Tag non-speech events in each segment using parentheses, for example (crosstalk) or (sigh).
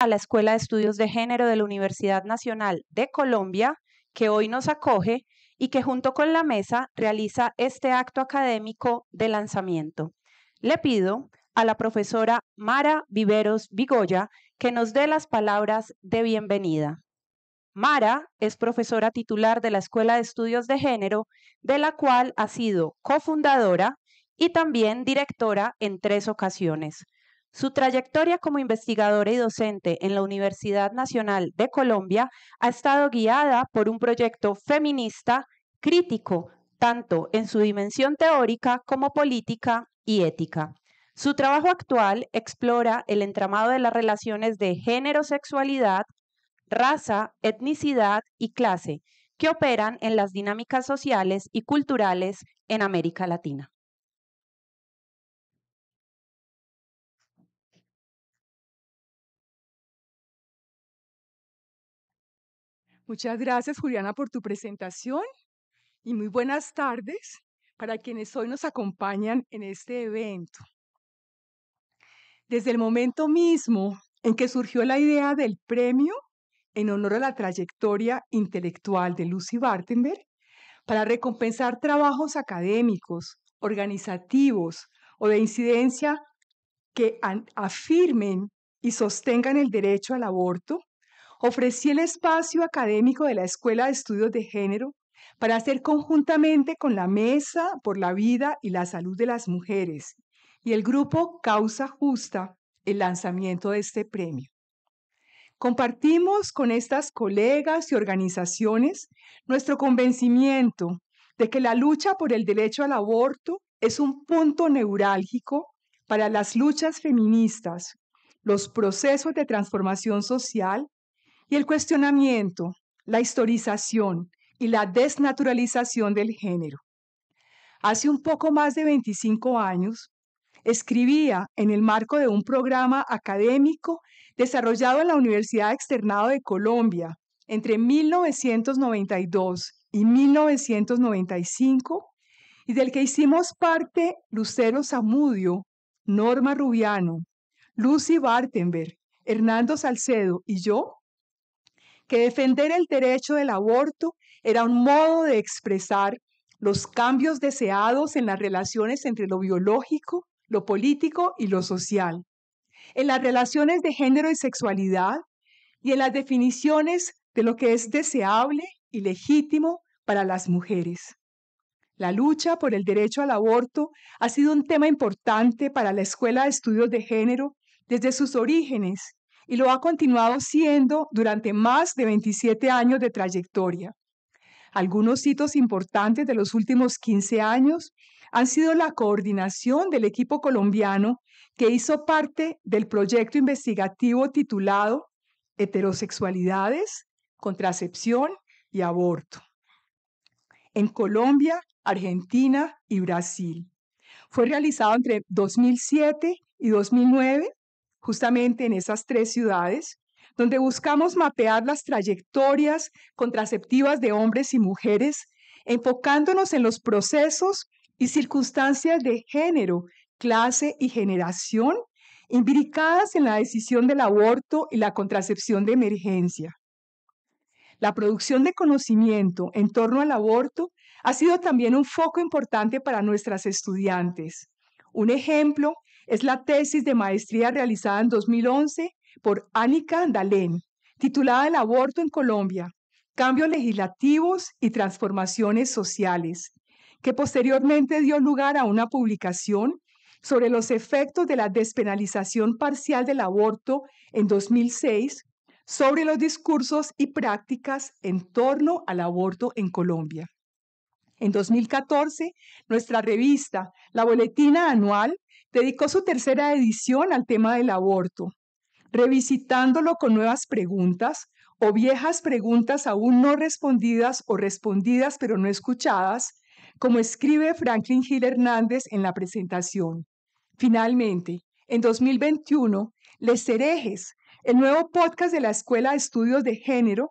a la Escuela de Estudios de Género de la Universidad Nacional de Colombia, que hoy nos acoge y que junto con la mesa realiza este acto académico de lanzamiento. Le pido a la profesora Mara Viveros Vigoya que nos dé las palabras de bienvenida. Mara es profesora titular de la Escuela de Estudios de Género, de la cual ha sido cofundadora y también directora en tres ocasiones. Su trayectoria como investigadora y docente en la Universidad Nacional de Colombia ha estado guiada por un proyecto feminista crítico, tanto en su dimensión teórica como política y ética. Su trabajo actual explora el entramado de las relaciones de género, sexualidad, raza, etnicidad y clase que operan en las dinámicas sociales y culturales en América Latina. Muchas gracias, Juliana, por tu presentación y muy buenas tardes para quienes hoy nos acompañan en este evento. Desde el momento mismo en que surgió la idea del premio en honor a la trayectoria intelectual de Lucy Bartenberg, para recompensar trabajos académicos, organizativos o de incidencia que afirmen y sostengan el derecho al aborto, ofrecí el espacio académico de la Escuela de Estudios de Género para hacer conjuntamente con la Mesa por la Vida y la Salud de las Mujeres y el grupo Causa Justa el lanzamiento de este premio. Compartimos con estas colegas y organizaciones nuestro convencimiento de que la lucha por el derecho al aborto es un punto neurálgico para las luchas feministas, los procesos de transformación social y el cuestionamiento, la historización y la desnaturalización del género. Hace un poco más de 25 años, escribía en el marco de un programa académico desarrollado en la Universidad Externado de Colombia entre 1992 y 1995 y del que hicimos parte Lucero Zamudio, Norma Rubiano, Lucy Bartenberg, Hernando Salcedo y yo, que defender el derecho del aborto era un modo de expresar los cambios deseados en las relaciones entre lo biológico, lo político y lo social, en las relaciones de género y sexualidad y en las definiciones de lo que es deseable y legítimo para las mujeres. La lucha por el derecho al aborto ha sido un tema importante para la Escuela de Estudios de Género desde sus orígenes y lo ha continuado siendo durante más de 27 años de trayectoria. Algunos hitos importantes de los últimos 15 años han sido la coordinación del equipo colombiano que hizo parte del proyecto investigativo titulado Heterosexualidades, Contracepción y Aborto en Colombia, Argentina y Brasil. Fue realizado entre 2007 y 2009 justamente en esas tres ciudades, donde buscamos mapear las trayectorias contraceptivas de hombres y mujeres, enfocándonos en los procesos y circunstancias de género, clase y generación imbricadas en la decisión del aborto y la contracepción de emergencia. La producción de conocimiento en torno al aborto ha sido también un foco importante para nuestras estudiantes. Un ejemplo es la tesis de maestría realizada en 2011 por Annika Andalén, titulada El aborto en Colombia, cambios legislativos y transformaciones sociales, que posteriormente dio lugar a una publicación sobre los efectos de la despenalización parcial del aborto en 2006 sobre los discursos y prácticas en torno al aborto en Colombia. En 2014, nuestra revista, la Boletina Anual, dedicó su tercera edición al tema del aborto, revisitándolo con nuevas preguntas o viejas preguntas aún no respondidas o respondidas pero no escuchadas, como escribe Franklin Gil Hernández en la presentación. Finalmente, en 2021, Les herejes, el nuevo podcast de la Escuela de Estudios de Género,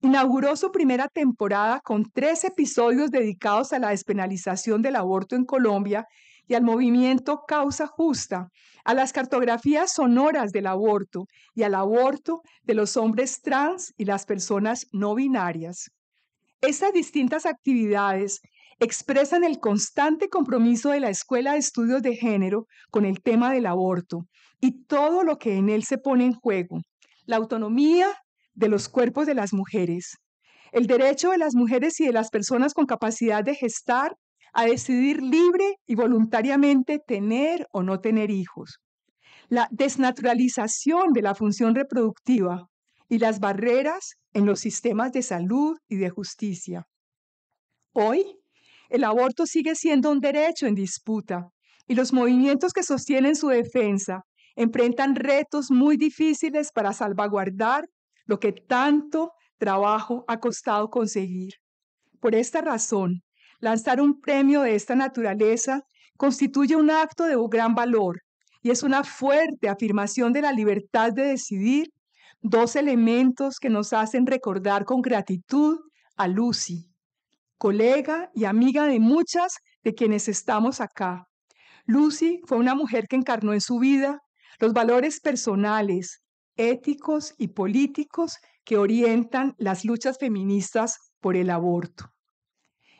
inauguró su primera temporada con tres episodios dedicados a la despenalización del aborto en Colombia y al movimiento Causa Justa, a las cartografías sonoras del aborto y al aborto de los hombres trans y las personas no binarias. Estas distintas actividades expresan el constante compromiso de la Escuela de Estudios de Género con el tema del aborto y todo lo que en él se pone en juego, la autonomía de los cuerpos de las mujeres, el derecho de las mujeres y de las personas con capacidad de gestar a decidir libre y voluntariamente tener o no tener hijos. La desnaturalización de la función reproductiva y las barreras en los sistemas de salud y de justicia. Hoy, el aborto sigue siendo un derecho en disputa y los movimientos que sostienen su defensa enfrentan retos muy difíciles para salvaguardar lo que tanto trabajo ha costado conseguir. Por esta razón, Lanzar un premio de esta naturaleza constituye un acto de gran valor y es una fuerte afirmación de la libertad de decidir, dos elementos que nos hacen recordar con gratitud a Lucy, colega y amiga de muchas de quienes estamos acá. Lucy fue una mujer que encarnó en su vida los valores personales, éticos y políticos que orientan las luchas feministas por el aborto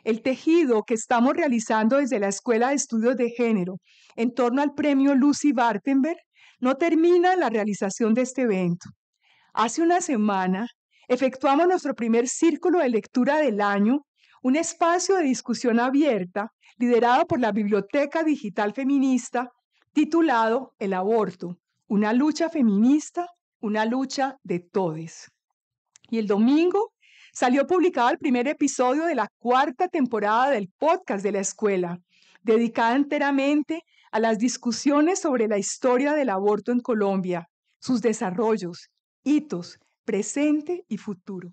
el tejido que estamos realizando desde la Escuela de Estudios de Género en torno al premio Lucy Bartenberg no termina la realización de este evento. Hace una semana efectuamos nuestro primer círculo de lectura del año, un espacio de discusión abierta liderado por la Biblioteca Digital Feminista titulado El aborto, una lucha feminista, una lucha de todes. Y el domingo Salió publicado el primer episodio de la cuarta temporada del podcast de la escuela, dedicada enteramente a las discusiones sobre la historia del aborto en Colombia, sus desarrollos, hitos, presente y futuro.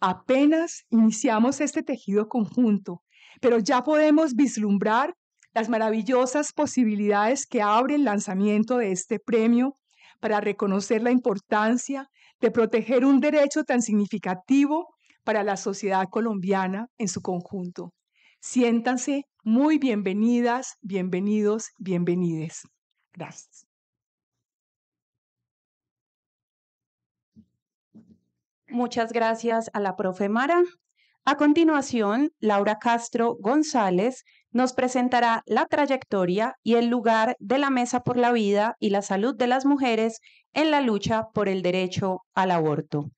Apenas iniciamos este tejido conjunto, pero ya podemos vislumbrar las maravillosas posibilidades que abre el lanzamiento de este premio para reconocer la importancia de proteger un derecho tan significativo para la sociedad colombiana en su conjunto. Siéntanse muy bienvenidas, bienvenidos, bienvenides. Gracias. Muchas gracias a la profe Mara. A continuación, Laura Castro González nos presentará la trayectoria y el lugar de la Mesa por la Vida y la Salud de las Mujeres en la lucha por el derecho al aborto.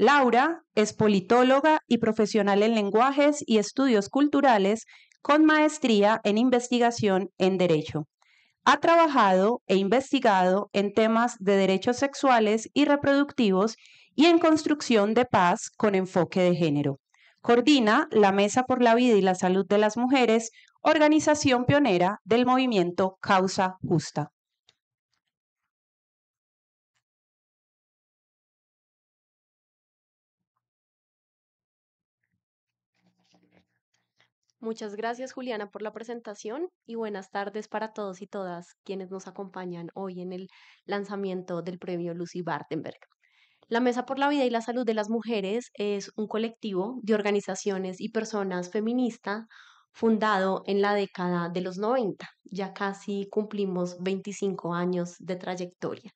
Laura es politóloga y profesional en lenguajes y estudios culturales con maestría en investigación en derecho. Ha trabajado e investigado en temas de derechos sexuales y reproductivos y en construcción de paz con enfoque de género. Coordina la Mesa por la Vida y la Salud de las Mujeres, organización pionera del movimiento Causa Justa. Muchas gracias Juliana por la presentación y buenas tardes para todos y todas quienes nos acompañan hoy en el lanzamiento del premio Lucy Bartenberg. La Mesa por la Vida y la Salud de las Mujeres es un colectivo de organizaciones y personas feministas fundado en la década de los 90. Ya casi cumplimos 25 años de trayectoria.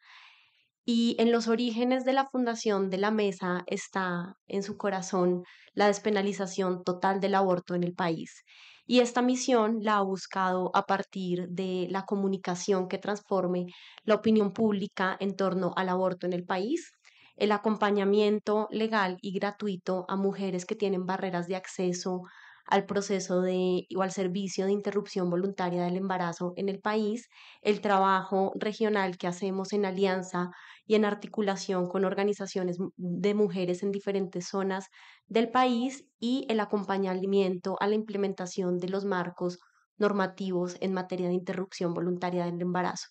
Y en los orígenes de la fundación de la mesa está en su corazón la despenalización total del aborto en el país. Y esta misión la ha buscado a partir de la comunicación que transforme la opinión pública en torno al aborto en el país, el acompañamiento legal y gratuito a mujeres que tienen barreras de acceso al proceso de o al servicio de interrupción voluntaria del embarazo en el país, el trabajo regional que hacemos en alianza y en articulación con organizaciones de mujeres en diferentes zonas del país y el acompañamiento a la implementación de los marcos normativos en materia de interrupción voluntaria del embarazo.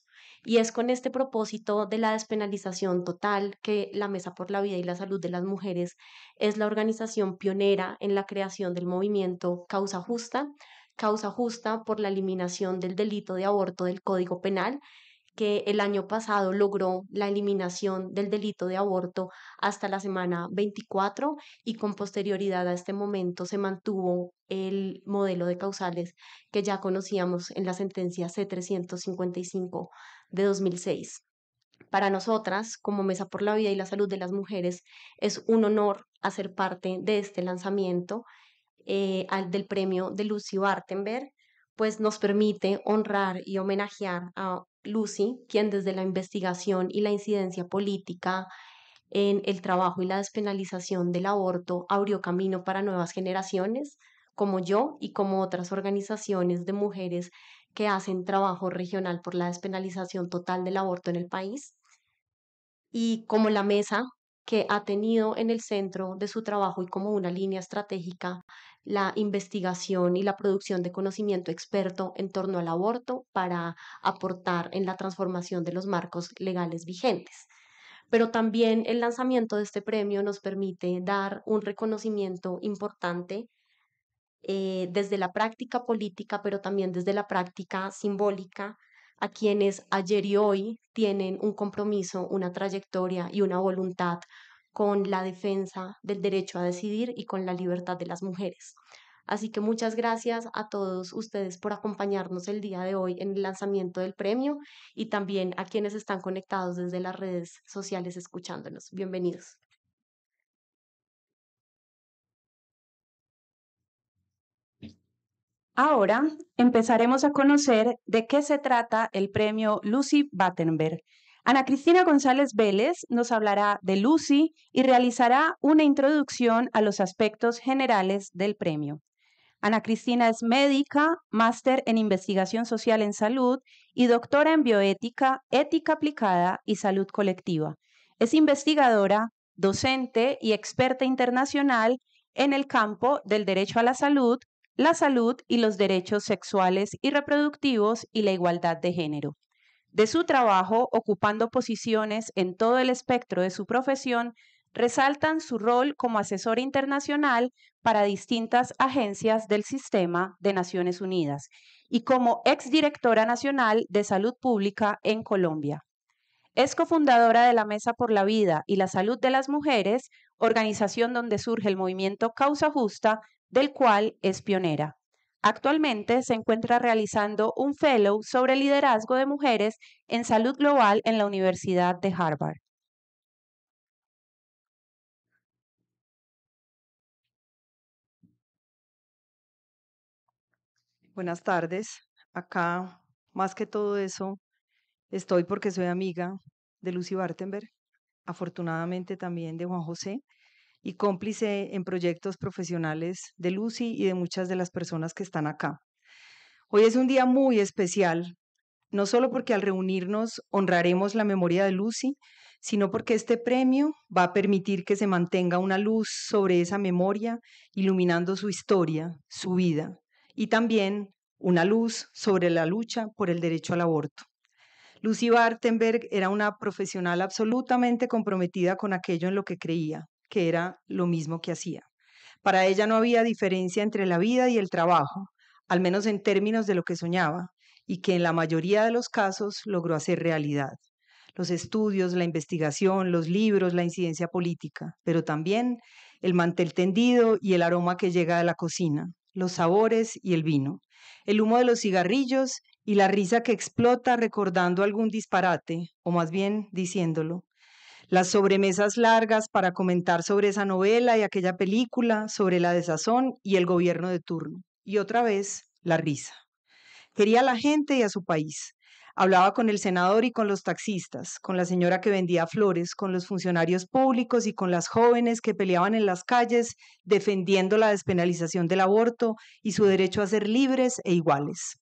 Y es con este propósito de la despenalización total que la Mesa por la Vida y la Salud de las Mujeres es la organización pionera en la creación del movimiento Causa Justa, causa justa por la eliminación del delito de aborto del Código Penal que el año pasado logró la eliminación del delito de aborto hasta la semana 24 y con posterioridad a este momento se mantuvo el modelo de causales que ya conocíamos en la sentencia C355 de 2006. Para nosotras, como Mesa por la Vida y la Salud de las Mujeres, es un honor hacer parte de este lanzamiento eh, del premio de Lucy Bartenberg pues nos permite honrar y homenajear a Lucy, quien desde la investigación y la incidencia política en el trabajo y la despenalización del aborto abrió camino para nuevas generaciones, como yo y como otras organizaciones de mujeres que hacen trabajo regional por la despenalización total del aborto en el país, y como la mesa que ha tenido en el centro de su trabajo y como una línea estratégica la investigación y la producción de conocimiento experto en torno al aborto para aportar en la transformación de los marcos legales vigentes. Pero también el lanzamiento de este premio nos permite dar un reconocimiento importante eh, desde la práctica política, pero también desde la práctica simbólica a quienes ayer y hoy tienen un compromiso, una trayectoria y una voluntad con la defensa del derecho a decidir y con la libertad de las mujeres. Así que muchas gracias a todos ustedes por acompañarnos el día de hoy en el lanzamiento del premio y también a quienes están conectados desde las redes sociales escuchándonos. Bienvenidos. Ahora empezaremos a conocer de qué se trata el premio Lucy Battenberg, Ana Cristina González Vélez nos hablará de Lucy y realizará una introducción a los aspectos generales del premio. Ana Cristina es médica, máster en investigación social en salud y doctora en bioética, ética aplicada y salud colectiva. Es investigadora, docente y experta internacional en el campo del derecho a la salud, la salud y los derechos sexuales y reproductivos y la igualdad de género de su trabajo, ocupando posiciones en todo el espectro de su profesión, resaltan su rol como asesora internacional para distintas agencias del sistema de Naciones Unidas y como exdirectora nacional de salud pública en Colombia. Es cofundadora de la Mesa por la Vida y la Salud de las Mujeres, organización donde surge el movimiento Causa Justa, del cual es pionera. Actualmente se encuentra realizando un fellow sobre liderazgo de mujeres en salud global en la Universidad de Harvard. Buenas tardes. Acá, más que todo eso, estoy porque soy amiga de Lucy Bartenberg, afortunadamente también de Juan José, y cómplice en proyectos profesionales de Lucy y de muchas de las personas que están acá. Hoy es un día muy especial, no solo porque al reunirnos honraremos la memoria de Lucy, sino porque este premio va a permitir que se mantenga una luz sobre esa memoria, iluminando su historia, su vida, y también una luz sobre la lucha por el derecho al aborto. Lucy Bartenberg era una profesional absolutamente comprometida con aquello en lo que creía, que era lo mismo que hacía. Para ella no había diferencia entre la vida y el trabajo, al menos en términos de lo que soñaba, y que en la mayoría de los casos logró hacer realidad. Los estudios, la investigación, los libros, la incidencia política, pero también el mantel tendido y el aroma que llega de la cocina, los sabores y el vino, el humo de los cigarrillos y la risa que explota recordando algún disparate, o más bien diciéndolo, las sobremesas largas para comentar sobre esa novela y aquella película, sobre la desazón y el gobierno de turno. Y otra vez, la risa. Quería a la gente y a su país. Hablaba con el senador y con los taxistas, con la señora que vendía flores, con los funcionarios públicos y con las jóvenes que peleaban en las calles defendiendo la despenalización del aborto y su derecho a ser libres e iguales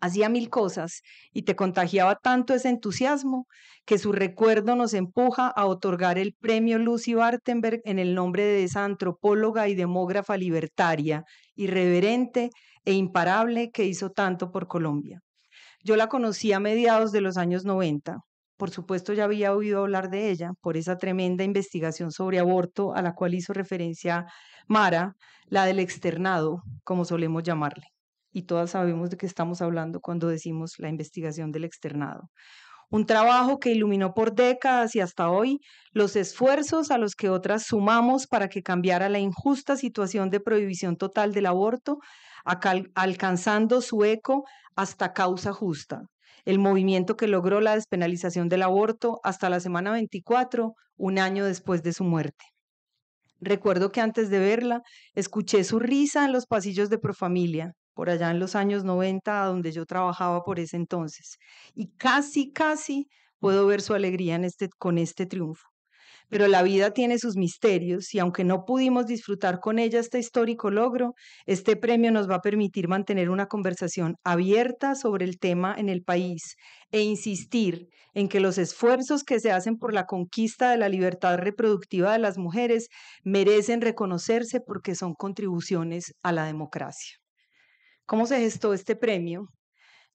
hacía mil cosas y te contagiaba tanto ese entusiasmo que su recuerdo nos empuja a otorgar el premio Lucy Bartenberg en el nombre de esa antropóloga y demógrafa libertaria, irreverente e imparable que hizo tanto por Colombia. Yo la conocí a mediados de los años 90. Por supuesto, ya había oído hablar de ella por esa tremenda investigación sobre aborto a la cual hizo referencia Mara, la del externado, como solemos llamarle y todas sabemos de qué estamos hablando cuando decimos la investigación del externado. Un trabajo que iluminó por décadas y hasta hoy los esfuerzos a los que otras sumamos para que cambiara la injusta situación de prohibición total del aborto, alcanzando su eco hasta causa justa, el movimiento que logró la despenalización del aborto hasta la semana 24, un año después de su muerte. Recuerdo que antes de verla, escuché su risa en los pasillos de Profamilia, por allá en los años 90, donde yo trabajaba por ese entonces. Y casi, casi puedo ver su alegría en este, con este triunfo. Pero la vida tiene sus misterios y aunque no pudimos disfrutar con ella este histórico logro, este premio nos va a permitir mantener una conversación abierta sobre el tema en el país e insistir en que los esfuerzos que se hacen por la conquista de la libertad reproductiva de las mujeres merecen reconocerse porque son contribuciones a la democracia cómo se gestó este premio.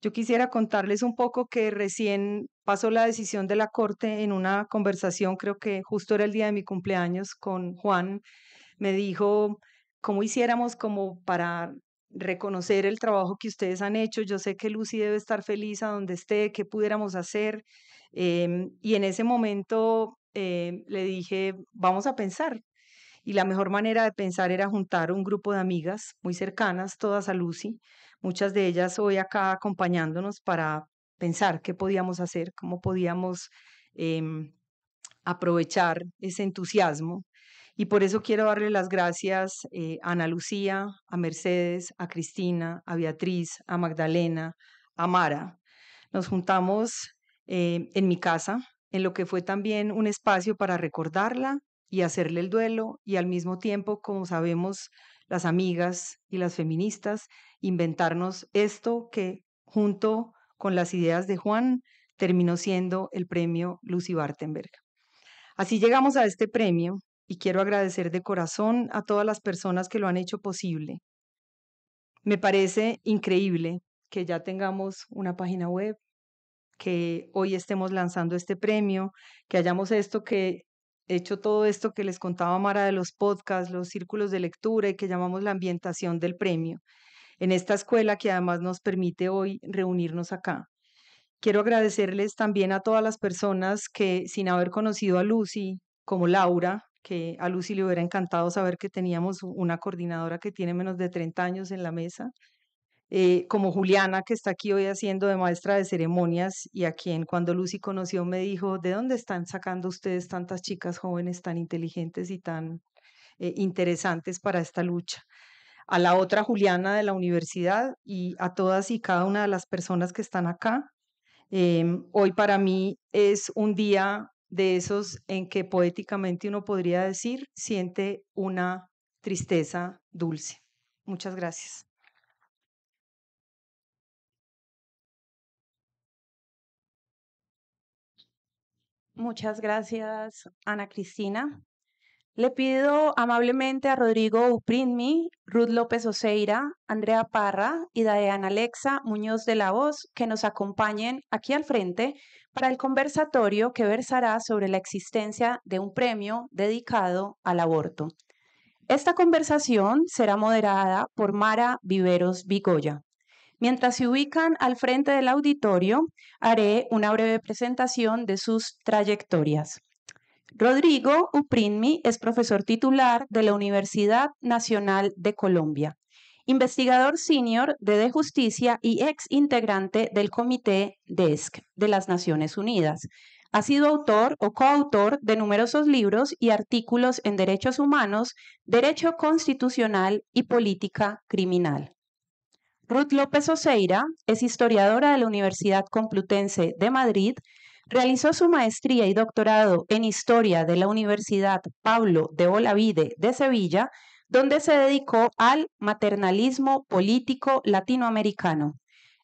Yo quisiera contarles un poco que recién pasó la decisión de la Corte en una conversación, creo que justo era el día de mi cumpleaños con Juan, me dijo cómo hiciéramos como para reconocer el trabajo que ustedes han hecho. Yo sé que Lucy debe estar feliz a donde esté, qué pudiéramos hacer. Em, y en ese momento eh, le dije, vamos a pensar, y la mejor manera de pensar era juntar un grupo de amigas muy cercanas, todas a Lucy, muchas de ellas hoy acá acompañándonos para pensar qué podíamos hacer, cómo podíamos em, aprovechar ese entusiasmo. Y por eso quiero darle las gracias eh, a Ana Lucía, a Mercedes, a Cristina, a Beatriz, a Magdalena, a Mara. Nos juntamos eh, en mi casa, en lo que fue también un espacio para recordarla, y hacerle el duelo y al mismo tiempo, como sabemos las amigas y las feministas, inventarnos esto que junto con las ideas de Juan terminó siendo el premio Lucy Bartenberg. Así llegamos a este premio y quiero agradecer de corazón a todas las personas que lo han hecho posible. Me parece increíble que ya tengamos una página web, que hoy estemos lanzando este premio, que hayamos esto que hecho todo esto que les contaba Mara de los podcasts, los círculos de lectura y que llamamos la ambientación del premio, en esta escuela que además nos permite hoy reunirnos acá. Quiero agradecerles también a todas las personas que sin haber conocido a Lucy, como Laura, que a Lucy le hubiera encantado saber que teníamos una coordinadora que tiene menos de 30 años en la mesa, eh, como Juliana, que está aquí hoy haciendo de maestra de ceremonias y a quien cuando Lucy conoció me dijo, ¿de dónde están sacando ustedes tantas chicas jóvenes tan inteligentes y tan eh, interesantes para esta lucha? A la otra Juliana de la universidad y a todas y cada una de las personas que están acá. Em, hoy para mí es un día de esos en que poéticamente uno podría decir siente una tristeza dulce. Muchas gracias. Muchas gracias, Ana Cristina. Le pido amablemente a Rodrigo Uprinmi, Ruth López Oseira, Andrea Parra y Diana Alexa Muñoz de la Voz que nos acompañen aquí al frente para el conversatorio que versará sobre la existencia de un premio dedicado al aborto. Esta conversación será moderada por Mara Viveros Vigoya. Mientras se ubican al frente del auditorio, haré una breve presentación de sus trayectorias. Rodrigo Uprinmi es profesor titular de la Universidad Nacional de Colombia, investigador senior de Justicia y ex integrante del Comité DESC de las Naciones Unidas. Ha sido autor o coautor de numerosos libros y artículos en derechos humanos, derecho constitucional y política criminal. Ruth López Oceira es historiadora de la Universidad Complutense de Madrid, realizó su maestría y doctorado en historia de la Universidad Pablo de Olavide de Sevilla, donde se dedicó al maternalismo político latinoamericano.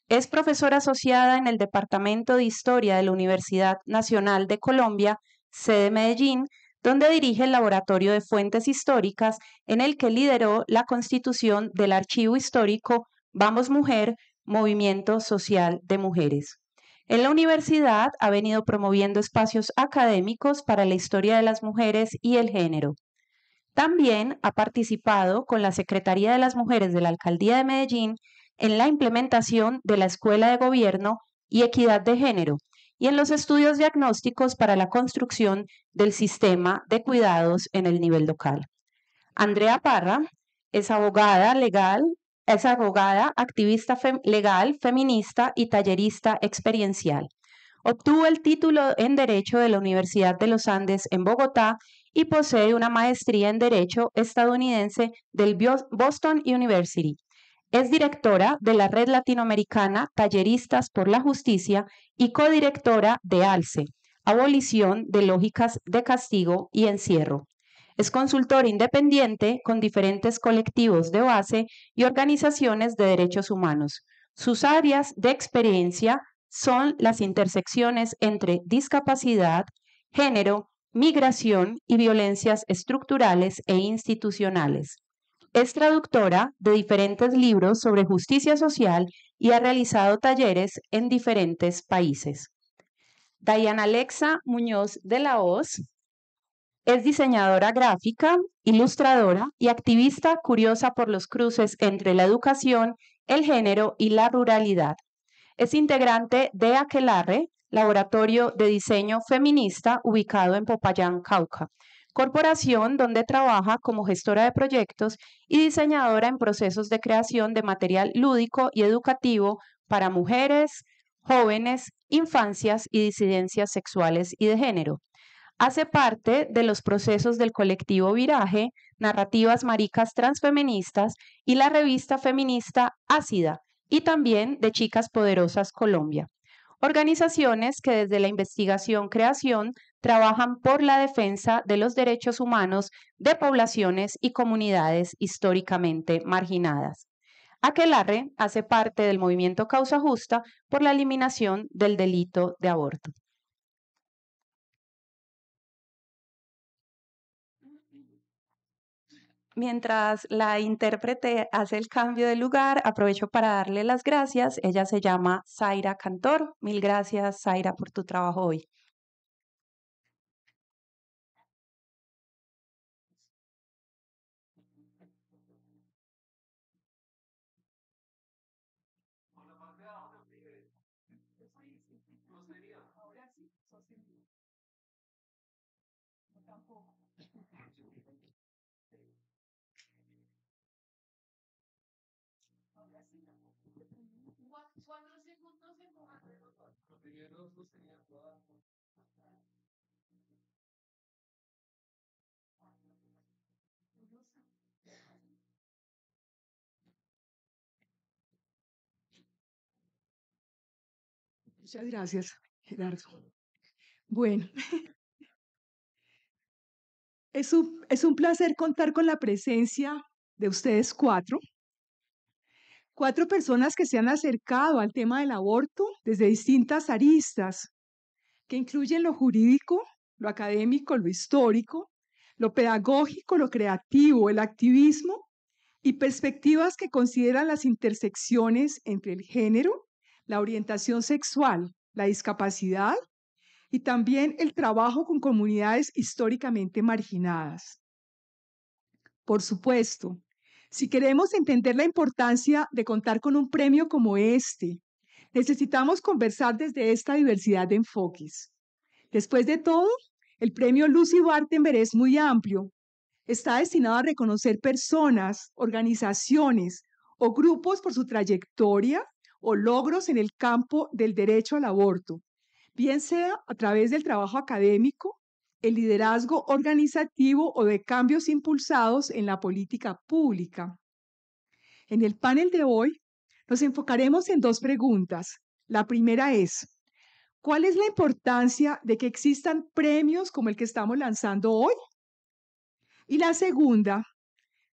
Es profesora asociada en el Departamento de Historia de la Universidad Nacional de Colombia, sede Medellín, donde dirige el Laboratorio de Fuentes Históricas, en el que lideró la constitución del Archivo Histórico Vamos Mujer, Movimiento Social de Mujeres. En la universidad ha venido promoviendo espacios académicos para la historia de las mujeres y el género. También ha participado con la Secretaría de las Mujeres de la Alcaldía de Medellín en la implementación de la Escuela de Gobierno y Equidad de Género y en los estudios diagnósticos para la construcción del sistema de cuidados en el nivel local. Andrea Parra es abogada legal es abogada, activista legal, feminista y tallerista experiencial. Obtuvo el título en Derecho de la Universidad de los Andes en Bogotá y posee una maestría en Derecho estadounidense del Boston University. Es directora de la Red Latinoamericana Talleristas por la Justicia y codirectora de ALCE, Abolición de Lógicas de Castigo y Encierro. Es consultor independiente con diferentes colectivos de base y organizaciones de derechos humanos. Sus áreas de experiencia son las intersecciones entre discapacidad, género, migración y violencias estructurales e institucionales. Es traductora de diferentes libros sobre justicia social y ha realizado talleres en diferentes países. Diana Alexa Muñoz de la Hoz es diseñadora gráfica, ilustradora y activista curiosa por los cruces entre la educación, el género y la ruralidad. Es integrante de Aquelarre, laboratorio de diseño feminista ubicado en Popayán, Cauca, corporación donde trabaja como gestora de proyectos y diseñadora en procesos de creación de material lúdico y educativo para mujeres, jóvenes, infancias y disidencias sexuales y de género. Hace parte de los procesos del colectivo Viraje, Narrativas Maricas Transfeministas y la revista feminista Ácida, y también de Chicas Poderosas Colombia. Organizaciones que desde la investigación-creación trabajan por la defensa de los derechos humanos de poblaciones y comunidades históricamente marginadas. Aquelarre hace parte del movimiento Causa Justa por la eliminación del delito de aborto. Mientras la intérprete hace el cambio de lugar, aprovecho para darle las gracias. Ella se llama Zaira Cantor. Mil gracias, Zaira, por tu trabajo hoy. Muchas gracias, Gerardo. Bueno, (laughs) es un, es un placer contar con la presencia de ustedes cuatro cuatro personas que se han acercado al tema del aborto desde distintas aristas, que incluyen lo jurídico, lo académico, lo histórico, lo pedagógico, lo creativo, el activismo y perspectivas que consideran las intersecciones entre el género, la orientación sexual, la discapacidad y también el trabajo con comunidades históricamente marginadas. Por supuesto, si queremos entender la importancia de contar con un premio como este, necesitamos conversar desde esta diversidad de enfoques. Después de todo, el premio Lucy Wartenberg es muy amplio. Está destinado a reconocer personas, organizaciones o grupos por su trayectoria o logros en el campo del derecho al aborto, bien sea a través del trabajo académico, el liderazgo organizativo o de cambios impulsados en la política pública. En el panel de hoy nos enfocaremos en dos preguntas. La primera es, ¿cuál es la importancia de que existan premios como el que estamos lanzando hoy? Y la segunda,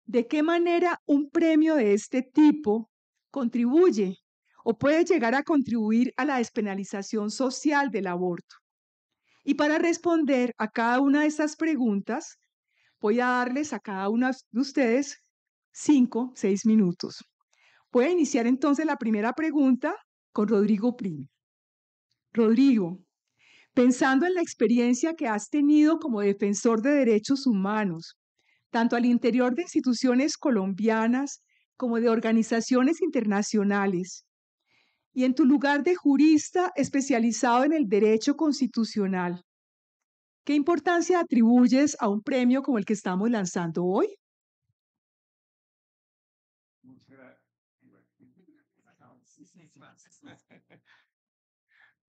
¿de qué manera un premio de este tipo contribuye o puede llegar a contribuir a la despenalización social del aborto? Y para responder a cada una de estas preguntas, voy a darles a cada una de ustedes cinco, seis minutos. Voy a iniciar entonces la primera pregunta con Rodrigo Prim. Rodrigo, pensando en la experiencia que has tenido como defensor de derechos humanos, tanto al interior de instituciones colombianas como de organizaciones internacionales, y en tu lugar de jurista especializado en el derecho constitucional, ¿qué importancia atribuyes a un premio como el que estamos lanzando hoy?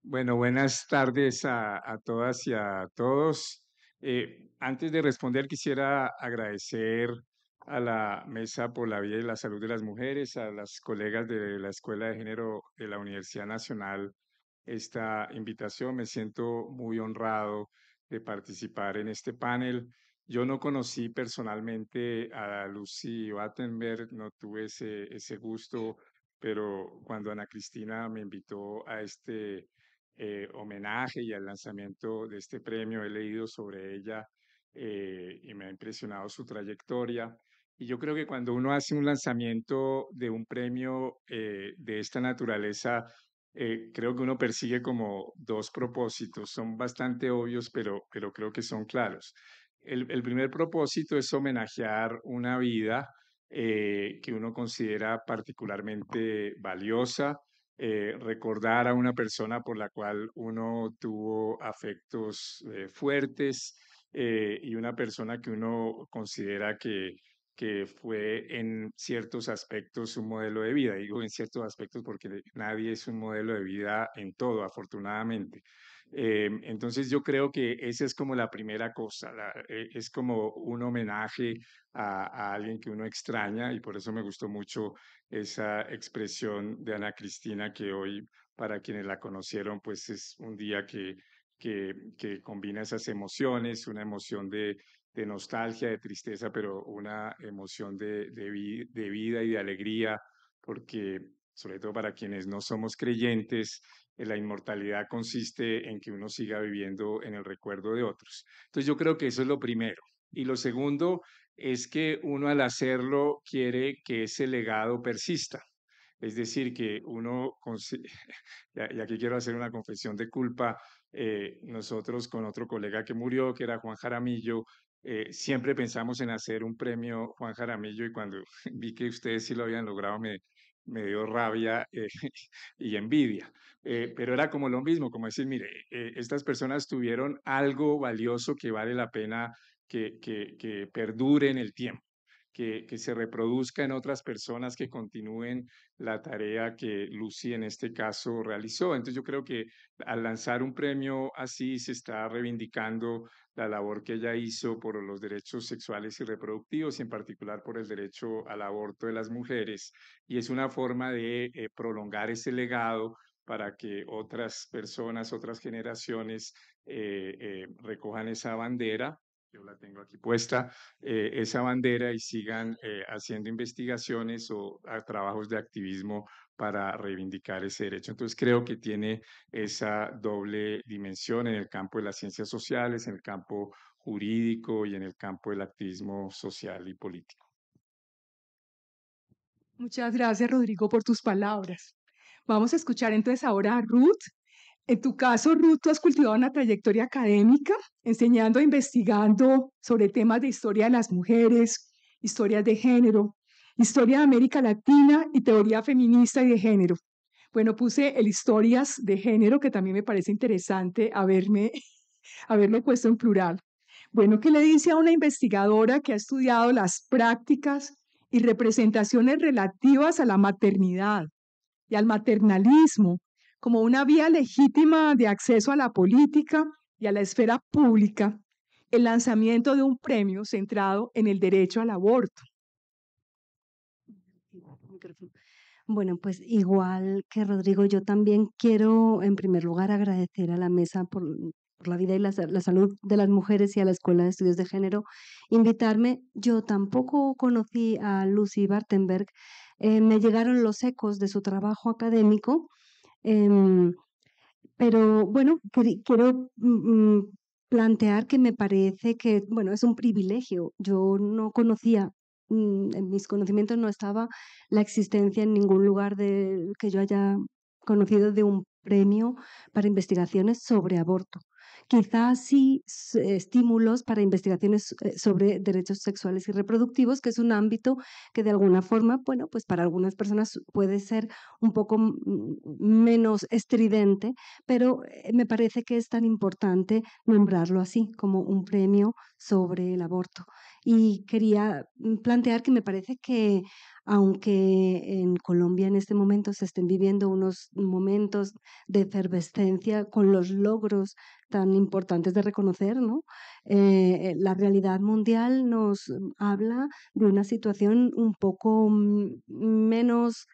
Bueno, buenas tardes a, todas y a todos. Eh, antes de responder, quisiera agradecer a la Mesa por la Vida y la Salud de las Mujeres, a las colegas de la Escuela de Género de la Universidad Nacional esta invitación. Me siento muy honrado de participar en este panel. Yo no conocí personalmente a Lucy Wattenberg, no tuve ese, ese gusto, pero cuando Ana Cristina me invitó a este eh, homenaje y al lanzamiento de este premio, he leído sobre ella eh, y me ha impresionado su trayectoria. Y yo creo que cuando uno hace un lanzamiento de un premio eh, de esta naturaleza, eh, creo que uno persigue como dos propósitos. Son bastante obvios, pero, pero creo que son claros. El, el primer propósito es homenajear una vida eh, que uno considera particularmente valiosa, eh, recordar a una persona por la cual uno tuvo afectos eh, fuertes eh, y una persona que uno considera que que fue en ciertos aspectos un modelo de vida. Digo en ciertos aspectos porque nadie es un modelo de vida en todo, afortunadamente. Em, entonces yo creo que esa es como la primera cosa, la, eh, es como un homenaje a, a, alguien que uno extraña y por eso me gustó mucho esa expresión de Ana Cristina que hoy, para quienes la conocieron, pues es un día que, que, que combina esas emociones, una emoción de de nostalgia, de tristeza, pero una emoción de, de, vida y de alegría, porque sobre todo para quienes no somos creyentes, eh, la inmortalidad consiste en que uno siga viviendo en el recuerdo de otros. Entonces yo creo que eso es lo primero. Y lo segundo es que uno al hacerlo quiere que ese legado persista. Es decir, que uno, (laughs) y aquí quiero hacer una confesión de culpa, eh, nosotros con otro colega que murió, que era Juan Jaramillo, eh, siempre pensamos en hacer un premio Juan Jaramillo y cuando (laughs) vi que ustedes sí lo habían logrado me, dio rabia eh, (laughs) y envidia. Eh, pero era como lo mismo, como decir, mire, estas personas tuvieron algo valioso que vale la pena que, que perdure en el tiempo que, se reproduzca en otras personas que continúen la tarea que Lucy en este caso realizó. Entonces yo creo que al lanzar un premio así se está reivindicando la labor que ella hizo por los derechos sexuales y reproductivos y en particular por el derecho al aborto de las mujeres. Y es una forma de eh, prolongar ese legado para que otras personas, otras generaciones eh, eh, recojan esa bandera yo la tengo aquí puesta, eh, esa bandera y sigan eh, haciendo investigaciones o trabajos de activismo para reivindicar ese derecho. Entonces creo que tiene esa doble dimensión en el campo de las ciencias sociales, en el campo jurídico y en el campo del activismo social y político. Muchas gracias, Rodrigo, por tus palabras. Vamos a escuchar entonces ahora a Ruth en tu caso, Ruth, has cultivado una trayectoria académica, enseñando e investigando sobre temas de historia de las mujeres, historias de género, historia de América Latina y teoría feminista y de género. Bueno, puse el historias de género, que también me parece interesante haberme, (laughs) haberlo puesto en plural. Bueno, ¿qué le dice a una investigadora que ha estudiado las prácticas y representaciones relativas a la maternidad y al maternalismo como una vía legítima de acceso a la política y a la esfera pública el lanzamiento de un premio centrado en el derecho al aborto. Bueno, pues igual que Rodrigo, yo también quiero en primer lugar agradecer a la mesa por, la vida y la, salud de las mujeres y a la Escuela de Estudios de Género invitarme. Yo tampoco conocí a Lucy Bartenberg. Eh, me llegaron los ecos de su trabajo académico Em, pero bueno, quiero mm, mm, plantear que me parece que, bueno, es un privilegio. Yo no conocía, mm, en mis conocimientos no estaba la existencia en ningún lugar de, que yo haya conocido de un premio para investigaciones sobre aborto. Quizás sí eh, estímulos para investigaciones eh, sobre derechos sexuales y reproductivos, que es un ámbito que de alguna forma, bueno, pues para algunas personas puede ser un poco menos estridente, pero eh, me parece que es tan importante nombrarlo así, como un premio sobre el aborto. Y quería mm, plantear que me parece que aunque en Colombia en este momento se estén viviendo unos momentos de efervescencia con los logros tan importantes de reconocer, ¿no? Eh, eh, la realidad mundial nos mm, habla de una situación un poco mm, menos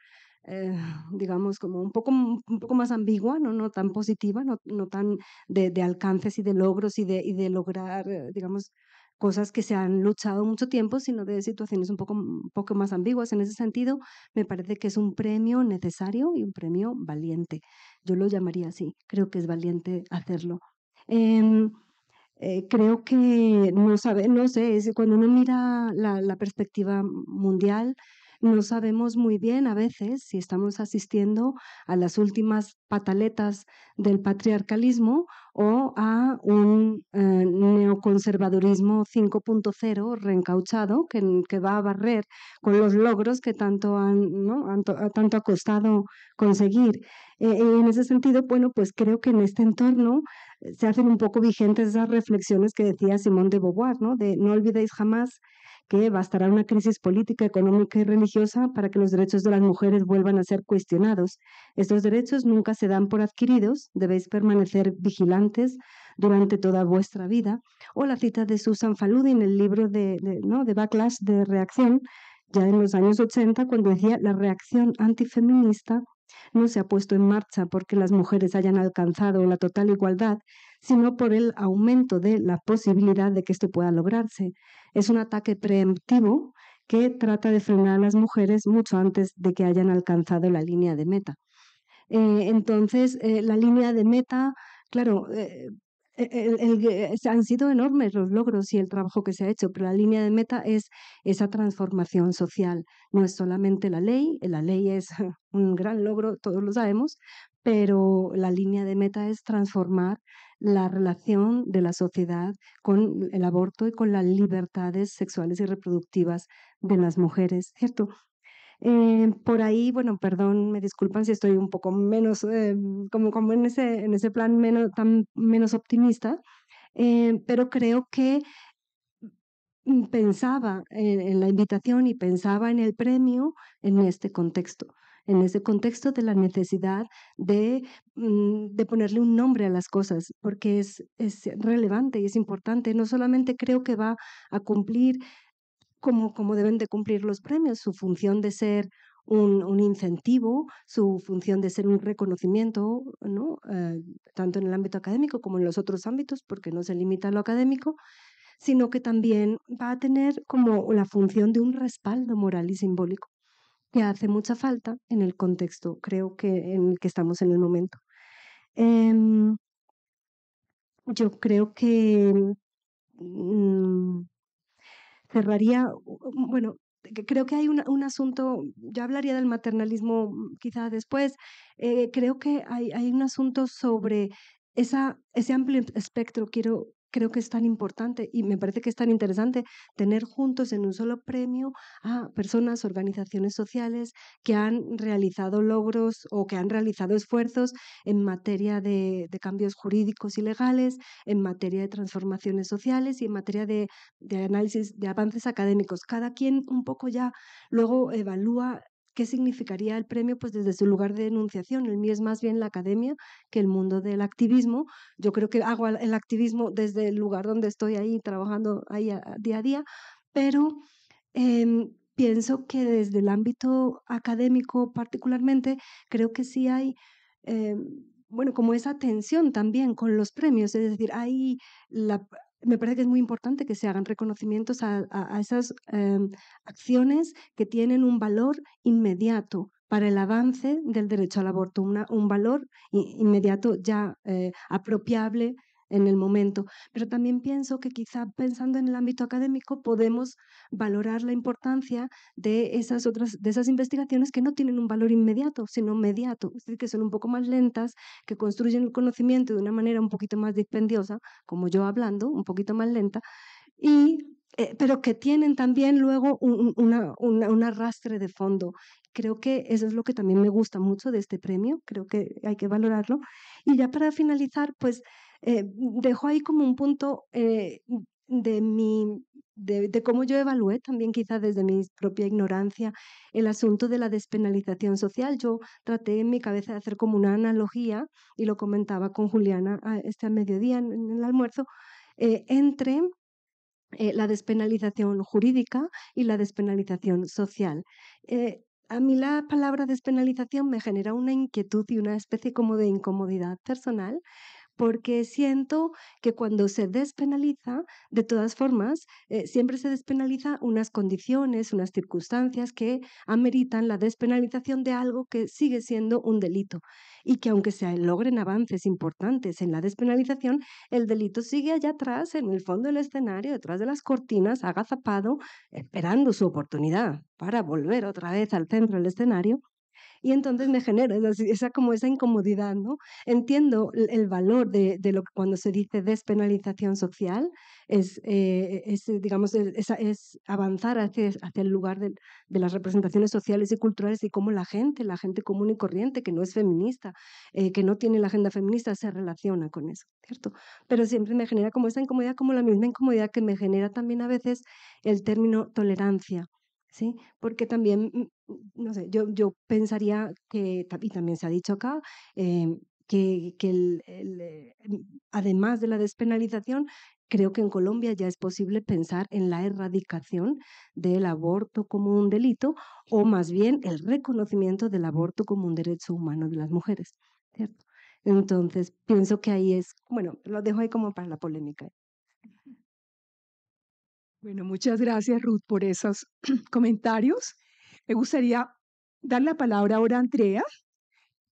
eh, digamos, como un poco, un poco más ambigua, no, no tan positiva, no, no tan de, de, alcances y de logros y de, y de lograr, digamos, cosas que se han luchado mucho tiempo, sino de situaciones un poco, un poco más ambiguas. En ese sentido, me parece que es un premio necesario y un premio valiente. Yo lo llamaría así. Creo que es valiente hacerlo. Em, eh, creo que no sabe, no sé, cuando uno mira la perspectiva mundial, no sabemos muy bien a veces si estamos asistiendo a las últimas pataletas del patriarcalismo o a un eh, neoconservadurismo 5.0 reencauchado que, que, va a barrer con los logros que tanto han, tanto ha costado conseguir. E, en ese sentido, bueno, pues creo que en este entorno eh, se hacen un poco vigentes esas reflexiones que decía Simón de Beauvoir, ¿no? De no olvidéis jamás que bastará una crisis política, económica y religiosa para que los derechos de las mujeres vuelvan a ser cuestionados. Estos derechos nunca se dan por adquiridos, debéis permanecer vigilantes durante toda vuestra vida. O la cita de Susan Faludi en el libro de, ¿no? de Backlash de Reacción, ya en los años 80, cuando decía la reacción antifeminista no se ha puesto en marcha porque las mujeres hayan alcanzado la total igualdad, sino por el aumento de la posibilidad de que esto pueda lograrse. Es un ataque preemptivo que trata de frenar a las mujeres mucho antes de que hayan alcanzado la línea de meta. Eh, entonces, eh, la línea de meta, claro, eh, e, eh, han sido enormes los logros y el trabajo que se ha hecho, pero la línea de meta es esa transformación social. No es solamente la ley, la ley es (laughs) un gran logro, todos lo sabemos, pero la línea de meta es transformar la relación de la sociedad con el aborto y con las libertades sexuales y reproductivas de las mujeres, ¿cierto? Eh, por ahí, bueno, perdón, me disculpan si estoy un poco menos, eh, como, en, ese, en ese plan menos, tan menos optimista, eh, pero creo que mm, pensaba en, la invitación y pensaba en el premio en este contexto en ese contexto de la necesidad mm, de, ponerle un nombre a las cosas, porque es, es relevante y es importante. No solamente creo que va a cumplir cómo, deben de cumplir los premios, su función de ser un, un, incentivo, su función de ser un reconocimiento, ¿no? Eh, tanto en el ámbito académico como en los otros ámbitos, porque no se limita a lo académico, sino que también va a tener como la función de un respaldo moral y simbólico, que hace mucha falta en el contexto, creo que en el que estamos en el momento. Em, yo creo que mm, cerraría, bueno, creo que hay un, asunto, yo hablaría del maternalismo mm, quizá después, eh, creo que hay, hay un asunto sobre esa, ese amplio espectro, quiero creo que es tan importante y me parece que es tan interesante tener juntos en un solo premio a personas, organizaciones sociales que han realizado logros o que han realizado esfuerzos en materia de, cambios jurídicos y legales, en materia de transformaciones sociales y en materia de, de análisis de avances académicos. Cada quien un poco ya luego evalúa ¿Qué significaría el premio? Pues desde su lugar de enunciación. El mío es más bien la academia que el mundo del activismo. Yo creo que hago el activismo desde el lugar donde estoy ahí, trabajando ahí día a día, pero em, pienso que desde el ámbito académico particularmente, creo que sí hay... Em, bueno, como esa tensión también con los premios, es decir, hay la, me parece que es muy importante que se hagan reconocimientos a, esas em, acciones que tienen un valor inmediato para el avance del derecho al aborto, un valor inmediato ya eh, apropiable en el momento, pero también pienso que quizá pensando en el ámbito académico podemos valorar la importancia de esas otras de esas investigaciones que no tienen un valor inmediato, sino mediato, es decir, que son un poco más lentas, que construyen el conocimiento de una manera un poquito más dispendiosa, como yo hablando, un poquito más lenta y eh, pero que tienen también luego un, arrastre de fondo. Creo que eso es lo que también me gusta mucho de este premio, creo que hay que valorarlo. Y ya para finalizar, pues eh, dejo ahí como un punto eh, de mi de, cómo yo evalué también quizá desde mi propia ignorancia el asunto de la despenalización social. Yo traté en mi cabeza de hacer como una analogía y lo comentaba con Juliana ah, este mediodía en, el almuerzo eh, entre la despenalización jurídica y la despenalización social. a mí la palabra despenalización me genera una inquietud y una especie como de incomodidad personal, porque siento que cuando se despenaliza, de todas formas, eh, siempre se despenaliza unas condiciones, unas circunstancias que ameritan la despenalización de algo que sigue siendo un delito y que aunque se logren avances importantes en la despenalización, el delito sigue allá atrás, en el fondo del escenario, detrás de las cortinas, agazapado, esperando su oportunidad para volver otra vez al centro del escenario y entonces me genera esa, como esa incomodidad, ¿no? Entiendo el, valor de, lo que cuando se dice despenalización social es, eh, eh, digamos, es, avanzar hacia, hacia el lugar de, las representaciones sociales y culturales y cómo la gente, la gente común y corriente que no es feminista, eh, que no tiene la agenda feminista, se relaciona con eso, ¿cierto? Pero siempre me genera como esa incomodidad, como la misma incomodidad que me genera también a veces el término tolerancia. ¿sí? Porque también, mm, mm, no sé, yo, yo pensaría que, y también se ha dicho acá, em, que, que el, eh, además de la despenalización, creo que en Colombia ya es posible pensar en la erradicación del aborto como un delito o más bien el reconocimiento del aborto como un derecho humano de las mujeres, ¿cierto? Entonces, pienso que ahí es, bueno, lo dejo ahí como para la polémica. Bueno, muchas gracias Ruth por esos (clears throat) comentarios. Me gustaría dar la palabra ahora a Andrea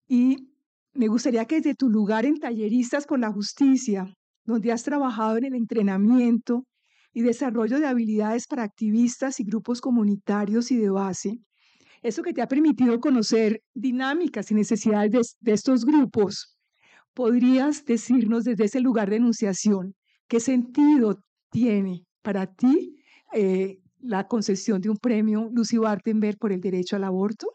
y me gustaría que desde tu lugar en Talleristas por la Justicia, donde has trabajado en el entrenamiento y desarrollo de habilidades para activistas y grupos comunitarios y de base, eso que te ha permitido conocer dinámicas y necesidades de, de estos grupos, podrías decirnos desde ese lugar de enunciación qué sentido tiene para ti eh, la concesión de un premio Lucy Wartenberg por el derecho al aborto?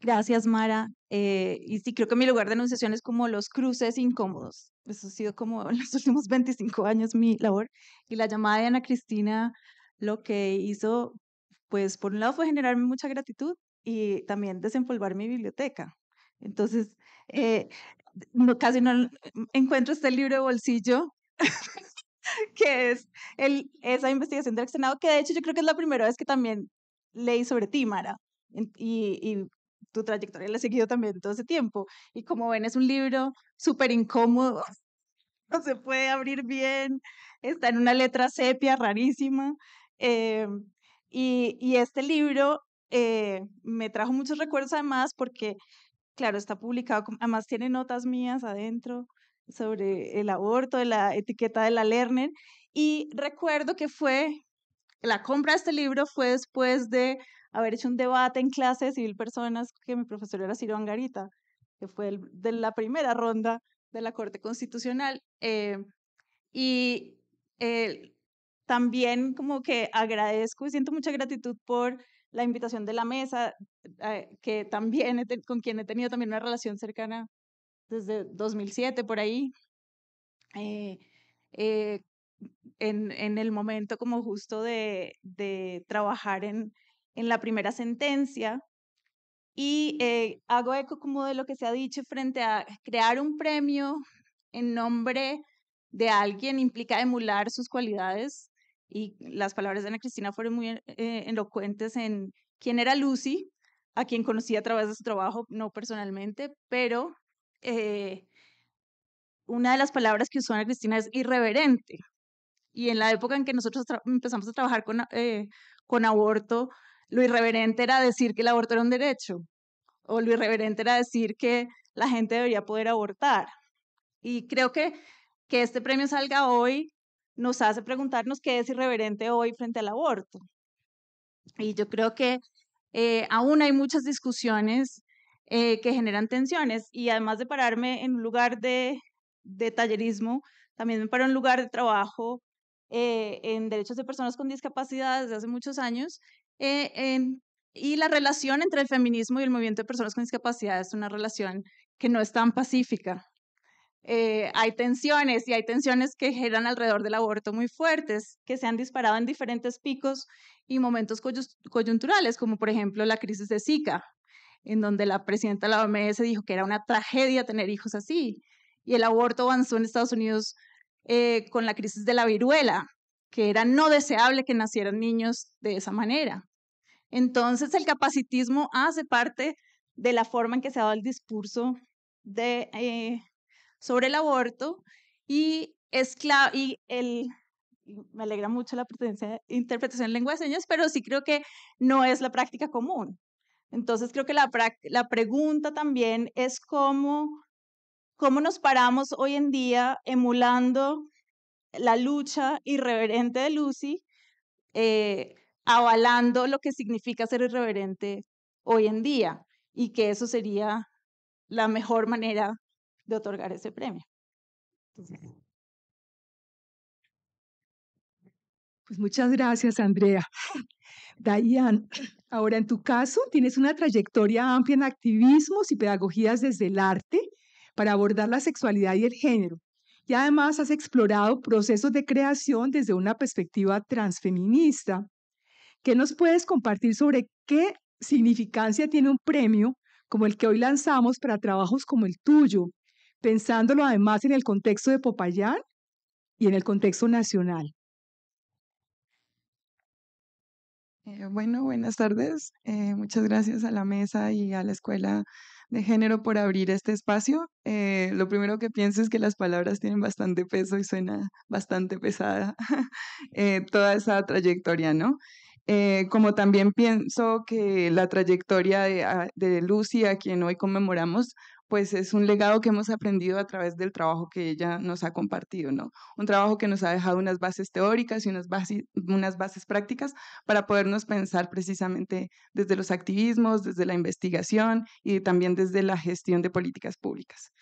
Gracias, Mara. Eh, y sí, creo que mi lugar de anunciación es como los cruces incómodos. Eso ha sido como (laughs) en los últimos 25 años mi labor. Y la llamada de Ana Cristina lo que hizo, pues por un lado fue generarme mucha gratitud y también desempolvar mi biblioteca. Entonces, eh, casi no encuentro este libro de bolsillo (laughs) que es esa investigación del extenado que de hecho yo creo que es la primera vez que también leí sobre ti, Mara, y, tu trayectoria la he seguido también todo ese tiempo. Y como ven, es un libro súper incómodo, (laughs) no se puede abrir bien, está en una letra sepia rarísima. Eh, y, este libro eh, me trajo muchos recuerdos además porque, claro, está publicado, además tiene notas mías adentro sobre el aborto, de la etiqueta de la Lerner. Y recuerdo que fue, la compra de este libro fue después de haber hecho un debate en clase de civil personas que mi profesor era Ciro Angarita, que fue de la primera ronda de la Corte Constitucional. Eh, y eh, también como que agradezco y siento mucha gratitud por la invitación de la mesa, eh, que también con quien he tenido también una relación cercana desde 2007 por ahí. Eh, eh, en, en, el momento como justo de, de trabajar en, en, la primera sentencia. Y eh, hago eco como de lo que se ha dicho frente a crear un premio en nombre de alguien implica emular sus cualidades. Y las palabras de Ana Cristina fueron muy elocuentes en quién era Lucy, a quien conocí a través de su trabajo, no personalmente, pero eh, una de las palabras que usó Ana Cristina es irreverente. Y en la época en que nosotros empezamos a trabajar con, eh, con aborto, lo irreverente era decir que el aborto era un derecho, o lo irreverente era decir que la gente debería poder abortar. Y creo que que este premio salga hoy nos hace preguntarnos qué es irreverente hoy frente al aborto. Y yo creo que eh, aún hay muchas discusiones eh, que generan tensiones. Y además de pararme en un lugar de, tallerismo, también me paro en un lugar de trabajo eh, en derechos de personas con discapacidad desde hace muchos años. Eh, y la relación entre el feminismo y el movimiento de personas con discapacidad es una relación que no es tan pacífica. hay tensiones y hay tensiones que generan alrededor del aborto muy fuertes, que se han disparado en diferentes picos y momentos coyunturales, como por ejemplo la crisis de Zika, en donde la presidenta de la OMS dijo que era una tragedia tener hijos así. Y el aborto avanzó en Estados Unidos eh, con la crisis de la viruela, que era no deseable que nacieran niños de esa manera. Entonces, el capacitismo hace parte de la forma en que se ha dado el discurso eh, sobre el aborto y, es y me alegra mucho la interpretación en lengua de señas, pero sí creo que no es la práctica común. Entonces creo que la, la pregunta también es cómo, cómo nos paramos hoy en día emulando la lucha irreverente de Lucy, eh, avalando lo que significa ser irreverente hoy en día y que eso sería la mejor manera de otorgar ese premio. Pues muchas gracias, Andrea. (laughs) Dayan, Ahora, en tu caso, tienes una trayectoria amplia en activismos y pedagogías desde el arte para abordar la sexualidad y el género. Y además has explorado procesos de creación desde una perspectiva transfeminista. ¿Qué nos puedes compartir sobre qué significancia tiene un premio como el que hoy lanzamos para trabajos como el tuyo, pensándolo además en el contexto de Popayán y en el contexto nacional? Eh, bueno, buenas tardes. Eh, muchas gracias a la mesa y a la escuela de género por abrir este espacio. Eh, lo primero que pienso es que las palabras tienen bastante peso y suena bastante pesada (laughs) toda esa trayectoria, ¿no? como también pienso que la trayectoria de, ah, Lucy, a quien hoy conmemoramos, pues es un legado que hemos aprendido a través del trabajo que ella nos ha compartido, ¿no? Un trabajo que nos ha dejado unas bases teóricas y unas, bases, unas bases prácticas para podernos pensar precisamente desde los activismos, desde la investigación y también desde la gestión de políticas públicas.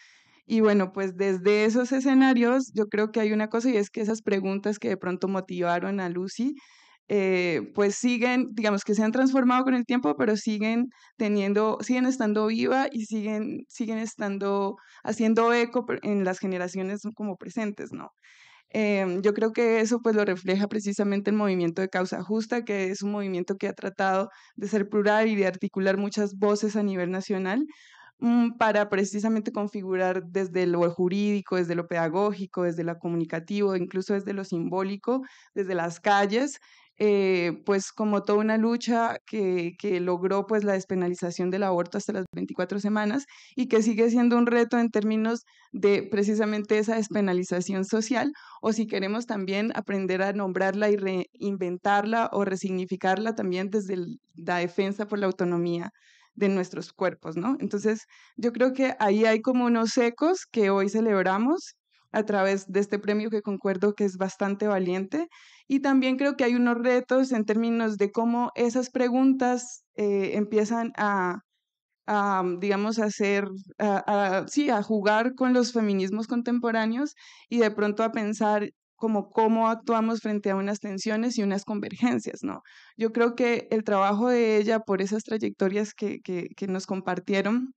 Y bueno, pues desde esos escenarios yo creo que hay una cosa y es que esas preguntas que de pronto motivaron a Lucy eh, pues siguen, digamos que se han transformado con el tiempo, pero siguen teniendo, siguen estando viva y siguen, siguen estando haciendo eco en las generaciones como presentes, ¿no? Em, yo creo que eso pues lo refleja precisamente el movimiento de causa justa, que es un movimiento que ha tratado de ser plural y de articular muchas voces a nivel nacional mm, para precisamente configurar desde lo jurídico, desde lo pedagógico, desde lo comunicativo, incluso desde lo simbólico, desde las calles, eh, pues como toda una lucha que, logró pues la despenalización del aborto hasta las 24 semanas y que sigue siendo un reto en términos de precisamente esa despenalización social o si queremos también aprender a nombrarla y reinventarla o resignificarla también desde la defensa por la autonomía de nuestros cuerpos, ¿no? Entonces, yo creo que ahí hay como unos ecos que hoy celebramos a través de este premio que concuerdo que es bastante valiente. Y también creo que hay unos retos en términos de cómo esas preguntas eh, empiezan a, digamos, a hacer, a, sí, a jugar con los feminismos contemporáneos y de pronto a pensar como cómo actuamos frente a unas tensiones y unas convergencias, ¿no? Yo creo que el trabajo de ella por esas trayectorias que, nos compartieron,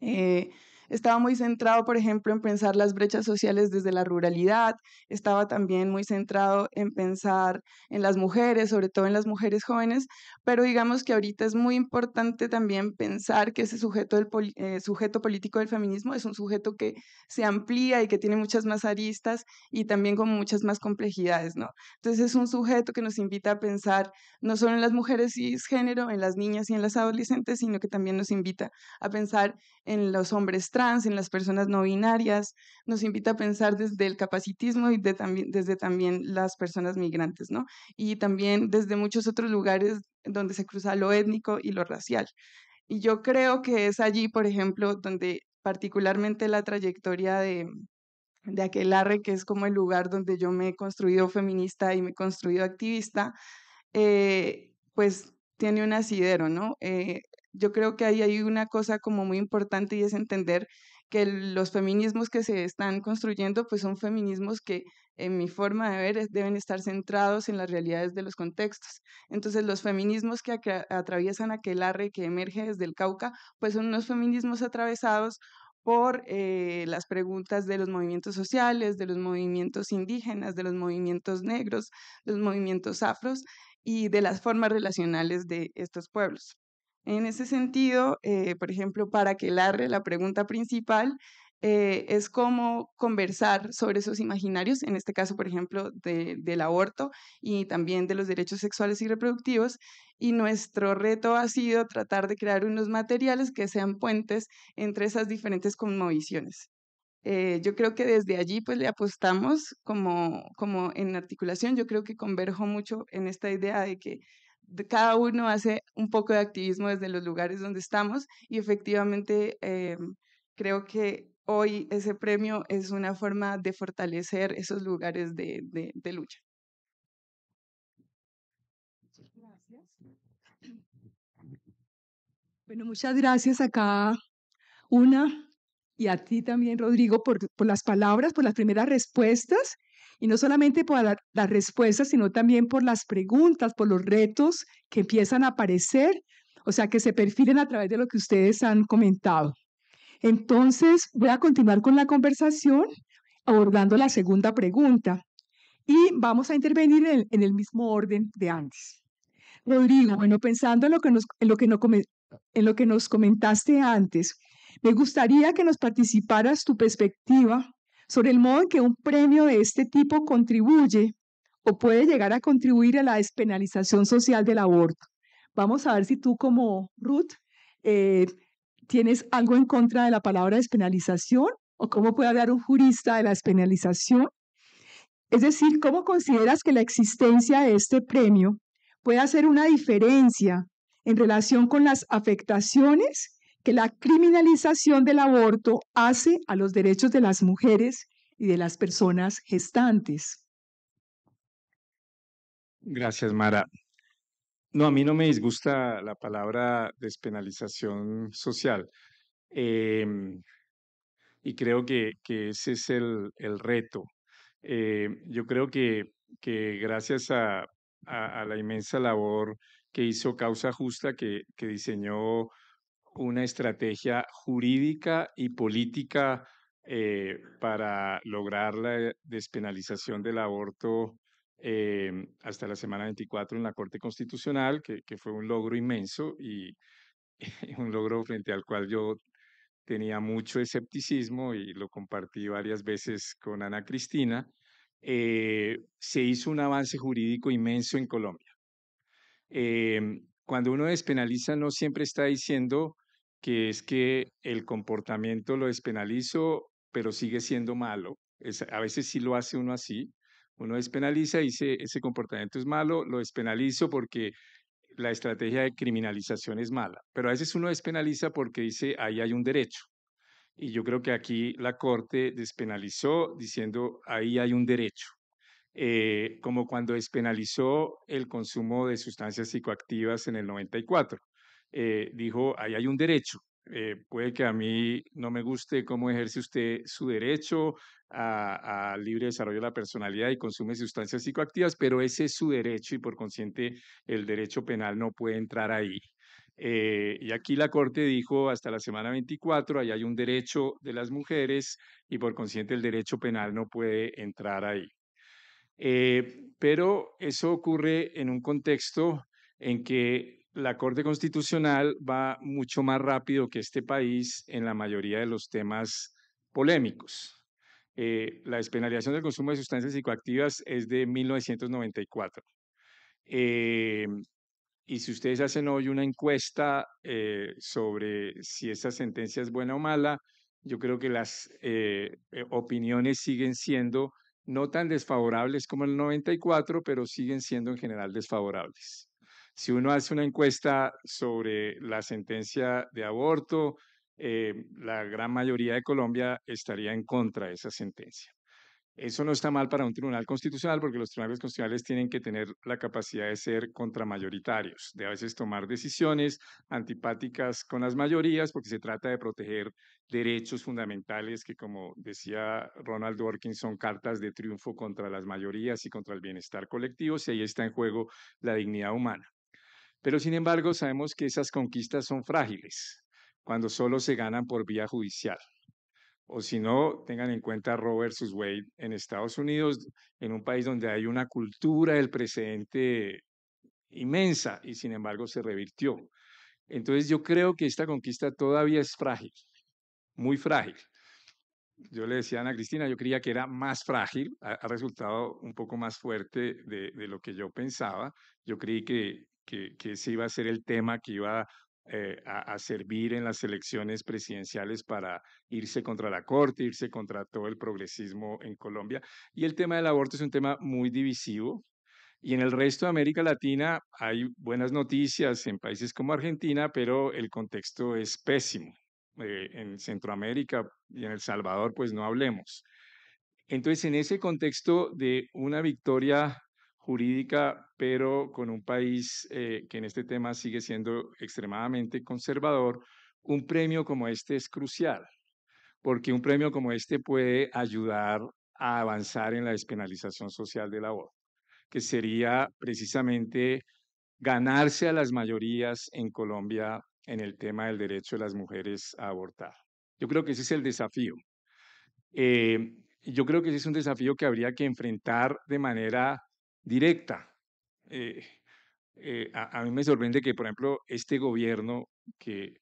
eh, estaba muy centrado, por ejemplo, en pensar las brechas sociales desde la ruralidad, estaba también muy centrado en pensar en las mujeres, sobre todo en las mujeres jóvenes, pero digamos que ahorita es muy importante también pensar que ese sujeto, del eh, sujeto político del feminismo es un sujeto que se amplía y que tiene muchas más aristas y también con muchas más complejidades, ¿no? Entonces es un sujeto que nos invita a pensar no solo en las mujeres cisgénero, en las niñas y en las adolescentes, sino que también nos invita a pensar en los hombres trans, en las personas no binarias, nos invita a pensar desde el capacitismo y de también, desde también las personas migrantes, ¿no? Y también desde muchos otros lugares donde se cruza lo étnico y lo racial. Y yo creo que es allí, por ejemplo, donde particularmente la trayectoria de, de ARRE, que es como el lugar donde yo me he construido feminista y me he construido activista, eh, pues tiene un asidero, ¿no? Eh, yo creo que ahí hay una cosa como muy importante y es entender que los feminismos que se están construyendo pues son feminismos que en mi forma de ver deben estar centrados en las realidades de los contextos. Entonces los feminismos que atraviesan aquel arre que emerge desde el Cauca pues son unos feminismos atravesados por eh, las preguntas de los movimientos sociales, de los movimientos indígenas, de los movimientos negros, los movimientos afros y de las formas relacionales de estos pueblos. En ese sentido, eh, por ejemplo, para que larre la pregunta principal, eh, es cómo conversar sobre esos imaginarios, en este caso, por ejemplo, del aborto y también de los derechos sexuales y reproductivos. Y nuestro reto ha sido tratar de crear unos materiales que sean puentes entre esas diferentes conmovisiones. Eh, yo creo que desde allí pues le apostamos como, como en articulación. Yo creo que converjo mucho en esta idea de que cada uno hace un poco de activismo desde los lugares donde estamos y efectivamente eh, creo que hoy ese premio es una forma de fortalecer esos lugares de, de, lucha. Gracias. Bueno, muchas gracias a cada una y a ti también, Rodrigo, por, por las palabras, por las primeras respuestas y no solamente por las respuestas, sino también por las preguntas, por los retos que empiezan a aparecer, o sea, que se perfilen a través de lo que ustedes han comentado. Entonces, voy a continuar con la conversación abordando la segunda pregunta y vamos a intervenir en, el mismo orden de antes. Rodrigo, bueno, pensando en lo que en lo que nos comentaste antes, me gustaría que nos participaras tu perspectiva sobre el modo en que un premio de este tipo contribuye o puede llegar a contribuir a la despenalización social del aborto. Vamos a ver si tú como Ruth eh, tienes algo en contra de la palabra despenalización o cómo puede hablar un jurista de la despenalización. Es decir, ¿cómo consideras que la existencia de este premio puede hacer una diferencia en relación con las afectaciones que la criminalización del aborto hace a los derechos de las mujeres y de las personas gestantes. Gracias, Mara. No, a mí no me disgusta la palabra despenalización social. Em, y creo que, ese es el, el reto. Em, yo creo que, que gracias a, a, la inmensa labor que hizo Causa Justa, que, que diseñó una estrategia jurídica y política eh, para lograr la despenalización del aborto eh, hasta la semana 24 en la Corte Constitucional, que, fue un logro inmenso y (laughs) un logro frente al cual yo tenía mucho escepticismo y lo compartí varias veces con Ana Cristina, eh, se hizo un avance jurídico inmenso en Colombia. cuando uno despenaliza no siempre está diciendo que es que el comportamiento lo despenalizo, pero sigue siendo malo. a veces sí lo hace uno así. Uno despenaliza y dice, ese comportamiento es malo, lo despenalizo porque la estrategia de criminalización es mala. Pero a veces uno despenaliza porque dice, ahí hay un derecho. Y yo creo que aquí la Corte despenalizó diciendo, ahí hay un derecho. Eh, como cuando despenalizó el consumo de sustancias psicoactivas en el 94. Eh, dijo, ahí hay un derecho. Eh, puede que a mí no me guste cómo ejerce usted su derecho a, libre desarrollo de la personalidad y consume sustancias psicoactivas, pero ese es su derecho y por consciente el derecho penal no puede entrar ahí. Eh, y aquí la Corte dijo hasta la semana 24, ahí hay un derecho de las mujeres y por consciente el derecho penal no puede entrar ahí. pero eso ocurre en un contexto en que la Corte Constitucional va mucho más rápido que este país en la mayoría de los temas polémicos. Eh, la despenalización del consumo de sustancias psicoactivas es de 1994. Eh, y si ustedes hacen hoy una encuesta eh, sobre si esa sentencia es buena o mala, yo creo que las opiniones siguen siendo no tan desfavorables como el 94, pero siguen siendo en general desfavorables. Si uno hace una encuesta sobre la sentencia de aborto, eh, la gran mayoría de Colombia estaría en contra de esa sentencia. Eso no está mal para un tribunal constitucional porque los tribunales constitucionales tienen que tener la capacidad de ser contramayoritarios, de a veces tomar decisiones antipáticas con las mayorías porque se trata de proteger derechos fundamentales que, como decía Ronald Dworkin, son cartas de triunfo contra las mayorías y contra el bienestar colectivo si ahí está en juego la dignidad humana. Pero sin embargo, sabemos que esas conquistas son frágiles cuando solo se ganan por vía judicial. O si no, tengan en cuenta Roe versus Wade en Estados Unidos, en un país donde hay una cultura del precedente inmensa y sin embargo se revirtió. Entonces yo creo que esta conquista todavía es frágil, muy frágil. Yo le decía a Ana Cristina, yo creía que era más frágil, ha, resultado un poco más fuerte de, lo que yo pensaba. Yo creí que que, ese iba a ser el tema que iba eh, a, servir en las elecciones presidenciales para irse contra la corte, irse contra todo el progresismo en Colombia. Y el tema del aborto es un tema muy divisivo. Y en el resto de América Latina hay buenas noticias en países como Argentina, pero el contexto es pésimo. Eh, en Centroamérica y en El Salvador, pues no hablemos. Entonces, en ese contexto de una victoria jurídica, pero con un país eh, que en este tema sigue siendo extremadamente conservador, un premio como este es crucial, porque un premio como este puede ayudar a avanzar en la despenalización social del aborto, que sería precisamente ganarse a las mayorías en Colombia en el tema del derecho de las mujeres a abortar. Yo creo que ese es el desafío. Eh, yo creo que ese es un desafío que habría que enfrentar de manera directa. Eh, eh, a, mí me sorprende que, por ejemplo, este gobierno que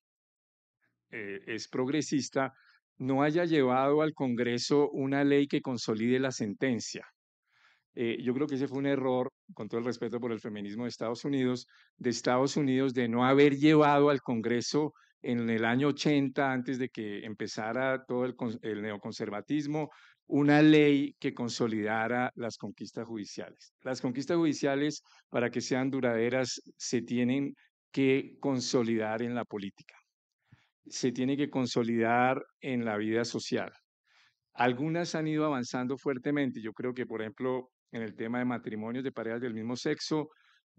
eh, es progresista no haya llevado al Congreso una ley que consolide la sentencia. yo creo que ese fue un error, con todo el respeto por el feminismo de Estados Unidos, de Estados Unidos de no haber llevado al Congreso en el año 80, antes de que empezara todo el, el neoconservatismo, una ley que consolidara las conquistas judiciales. Las conquistas judiciales, para que sean duraderas, se tienen que consolidar en la política, se tiene que consolidar en la vida social. Algunas han ido avanzando fuertemente. Yo creo que, por ejemplo, en el tema de matrimonios de parejas del mismo sexo,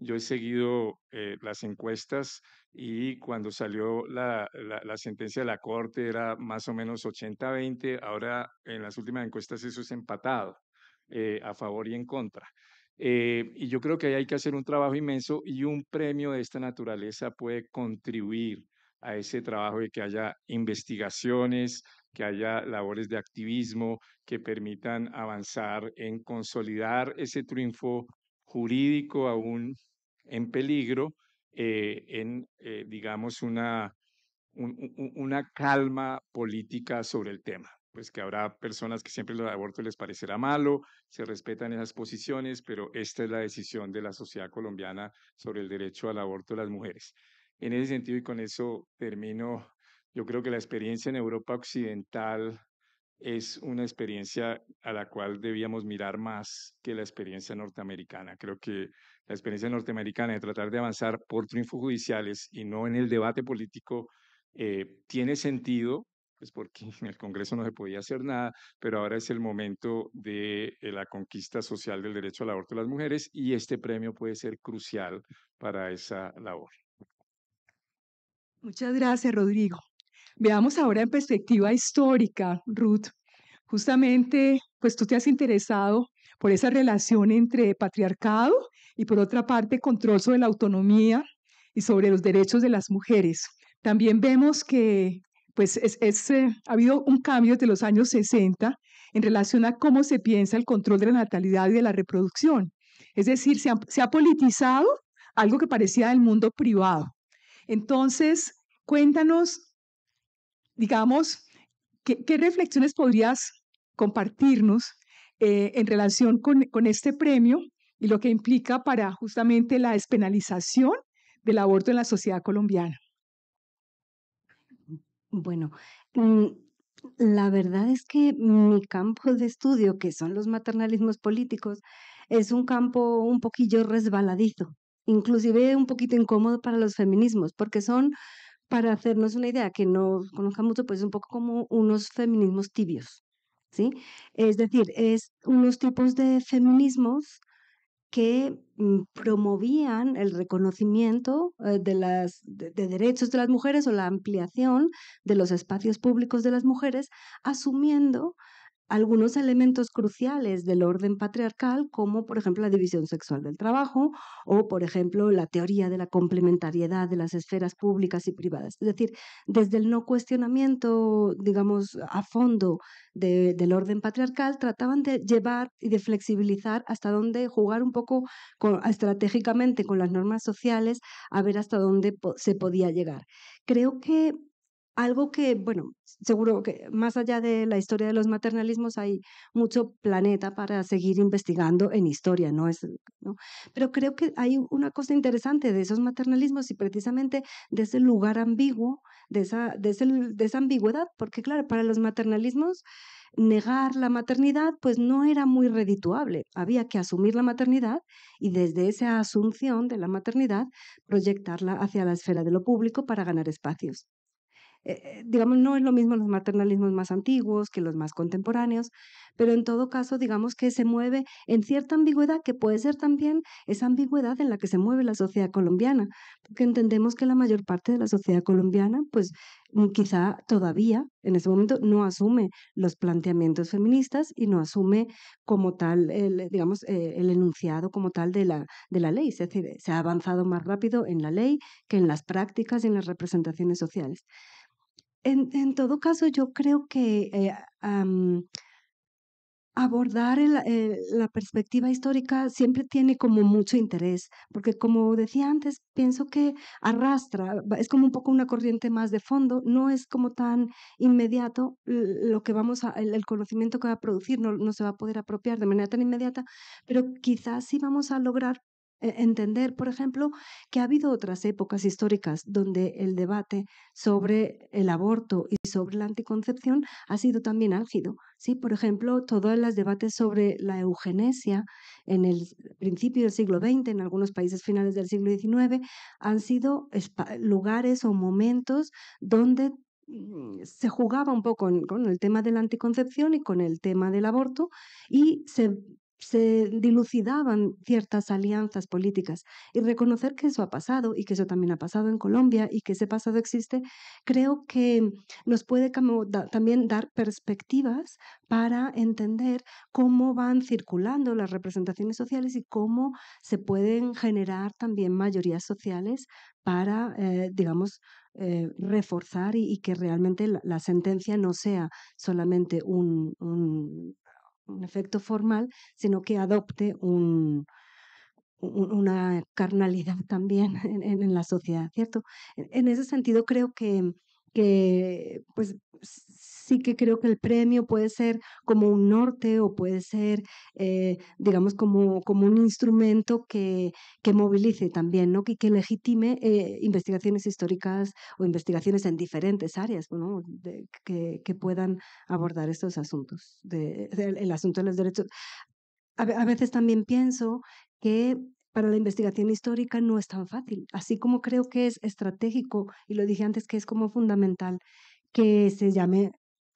yo he seguido eh, las encuestas y cuando salió la, la, sentencia de la Corte era más o menos 80-20, ahora en las últimas encuestas eso es empatado, eh, a favor y en contra. Eh, y yo creo que ahí hay que hacer un trabajo inmenso y un premio de esta naturaleza puede contribuir a ese trabajo de que haya investigaciones, que haya labores de activismo que permitan avanzar en consolidar ese triunfo jurídico aún en peligro eh, en, eh, digamos, una, una calma política sobre el tema. Pues que habrá personas que siempre el aborto les parecerá malo, se respetan esas posiciones, pero esta es la decisión de la sociedad colombiana sobre el derecho al aborto de las mujeres. En ese sentido, y con eso termino, yo creo que la experiencia en Europa Occidental es una experiencia a la cual debíamos mirar más que la experiencia norteamericana. Creo que la experiencia norteamericana de tratar de avanzar por triunfos judiciales y no en el debate político eh, tiene sentido, pues porque (laughs) en el Congreso no se podía hacer nada, pero ahora es el momento de eh, la conquista social del derecho al aborto de las mujeres y este premio puede ser crucial para esa labor. Muchas gracias, Rodrigo. Veamos ahora en perspectiva histórica, Ruth. Justamente, pues tú te has interesado por esa relación entre patriarcado y por otra parte control sobre la autonomía y sobre los derechos de las mujeres. También vemos que pues es, eh, ha habido un cambio desde los años 60 en relación a cómo se piensa el control de la natalidad y de la reproducción. Es decir, se ha, politizado algo que parecía del mundo privado. Entonces, cuéntanos, digamos, qué, reflexiones podrías compartirnos eh, en relación con, este premio y lo que implica para justamente la despenalización del aborto en la sociedad colombiana. Bueno, mm, la verdad es que mi campo de estudio, que son los maternalismos políticos, es un campo un poquillo resbaladizo, inclusive un poquito incómodo para los feminismos, porque son, para hacernos una idea que no conozcan mucho, pues un poco como unos feminismos tibios, ¿sí? Es decir, es unos tipos de feminismos que mm, promovían el reconocimiento eh, de, derechos de las mujeres o la ampliación de los espacios públicos de las mujeres, asumiendo algunos elementos cruciales del orden patriarcal, como por ejemplo la división sexual del trabajo o por ejemplo la teoría de la complementariedad de las esferas públicas y privadas. Es decir, desde el no cuestionamiento, digamos, a fondo del orden patriarcal, trataban de llevar y de flexibilizar hasta dónde jugar un poco estratégicamente con las normas sociales, a ver hasta dónde se podía llegar. Creo que algo que, bueno, seguro que más allá de la historia de los maternalismos hay mucho planeta para seguir investigando en historia, ¿no? Es, Pero creo que hay una cosa interesante de esos maternalismos y precisamente de ese lugar ambiguo, de esa, de, de esa ambigüedad, porque claro, para los maternalismos negar la maternidad pues no era muy redituable, había que asumir la maternidad y desde esa asunción de la maternidad proyectarla hacia la esfera de lo público para ganar espacios. Eh, eh, digamos, no es lo mismo los maternalismos más antiguos que los más contemporáneos, pero en todo caso, digamos que se mueve en cierta ambigüedad, que puede ser también esa ambigüedad en la que se mueve la sociedad colombiana, porque entendemos que la mayor parte de la sociedad colombiana, pues mm, quizá todavía en ese momento no asume los planteamientos feministas y no asume como tal, digamos, eh, el enunciado como tal de la, de la ley, es decir, se ha avanzado más rápido en la ley que en las prácticas y en las representaciones sociales en, todo caso, yo creo que eh, abordar eh, la perspectiva histórica siempre tiene como mucho interés, porque como decía antes, pienso que arrastra, es como un poco una corriente más de fondo, no es como tan inmediato lo que vamos a, el, conocimiento que va a producir, no, se va a poder apropiar de manera tan inmediata, pero quizás sí vamos a lograr e-, entender, por ejemplo, que ha habido otras épocas históricas donde el debate sobre el aborto y sobre la anticoncepción ha sido también álgido. ¿sí? Por ejemplo, todos los debates sobre la eugenesia en el principio del siglo XX, en algunos países finales del siglo XIX, han sido lugares o momentos donde mm, se jugaba un poco con, el tema de la anticoncepción y con el tema del aborto y se se dilucidaban ciertas alianzas políticas y reconocer que eso ha pasado y que eso también ha pasado en Colombia y que ese pasado existe, creo que nos puede también dar perspectivas para entender cómo van circulando las representaciones sociales y cómo se pueden generar también mayorías sociales para, eh, digamos, eh, reforzar y, que realmente la, sentencia no sea solamente un efecto formal, sino que adopte un, una carnalidad (laughs) también en, la sociedad, ¿cierto? E, en, ese sentido creo que, que pues sí que creo que el premio puede ser como un norte o puede ser, eh, digamos, como, como un instrumento que, que movilice también, ¿no? Que, que legitime eh, investigaciones históricas o investigaciones en diferentes áreas, que, puedan abordar estos asuntos, el asunto de los derechos. a veces también pienso que para la investigación histórica no es tan fácil, así como creo que es estratégico, y lo dije antes que es como fundamental que se llame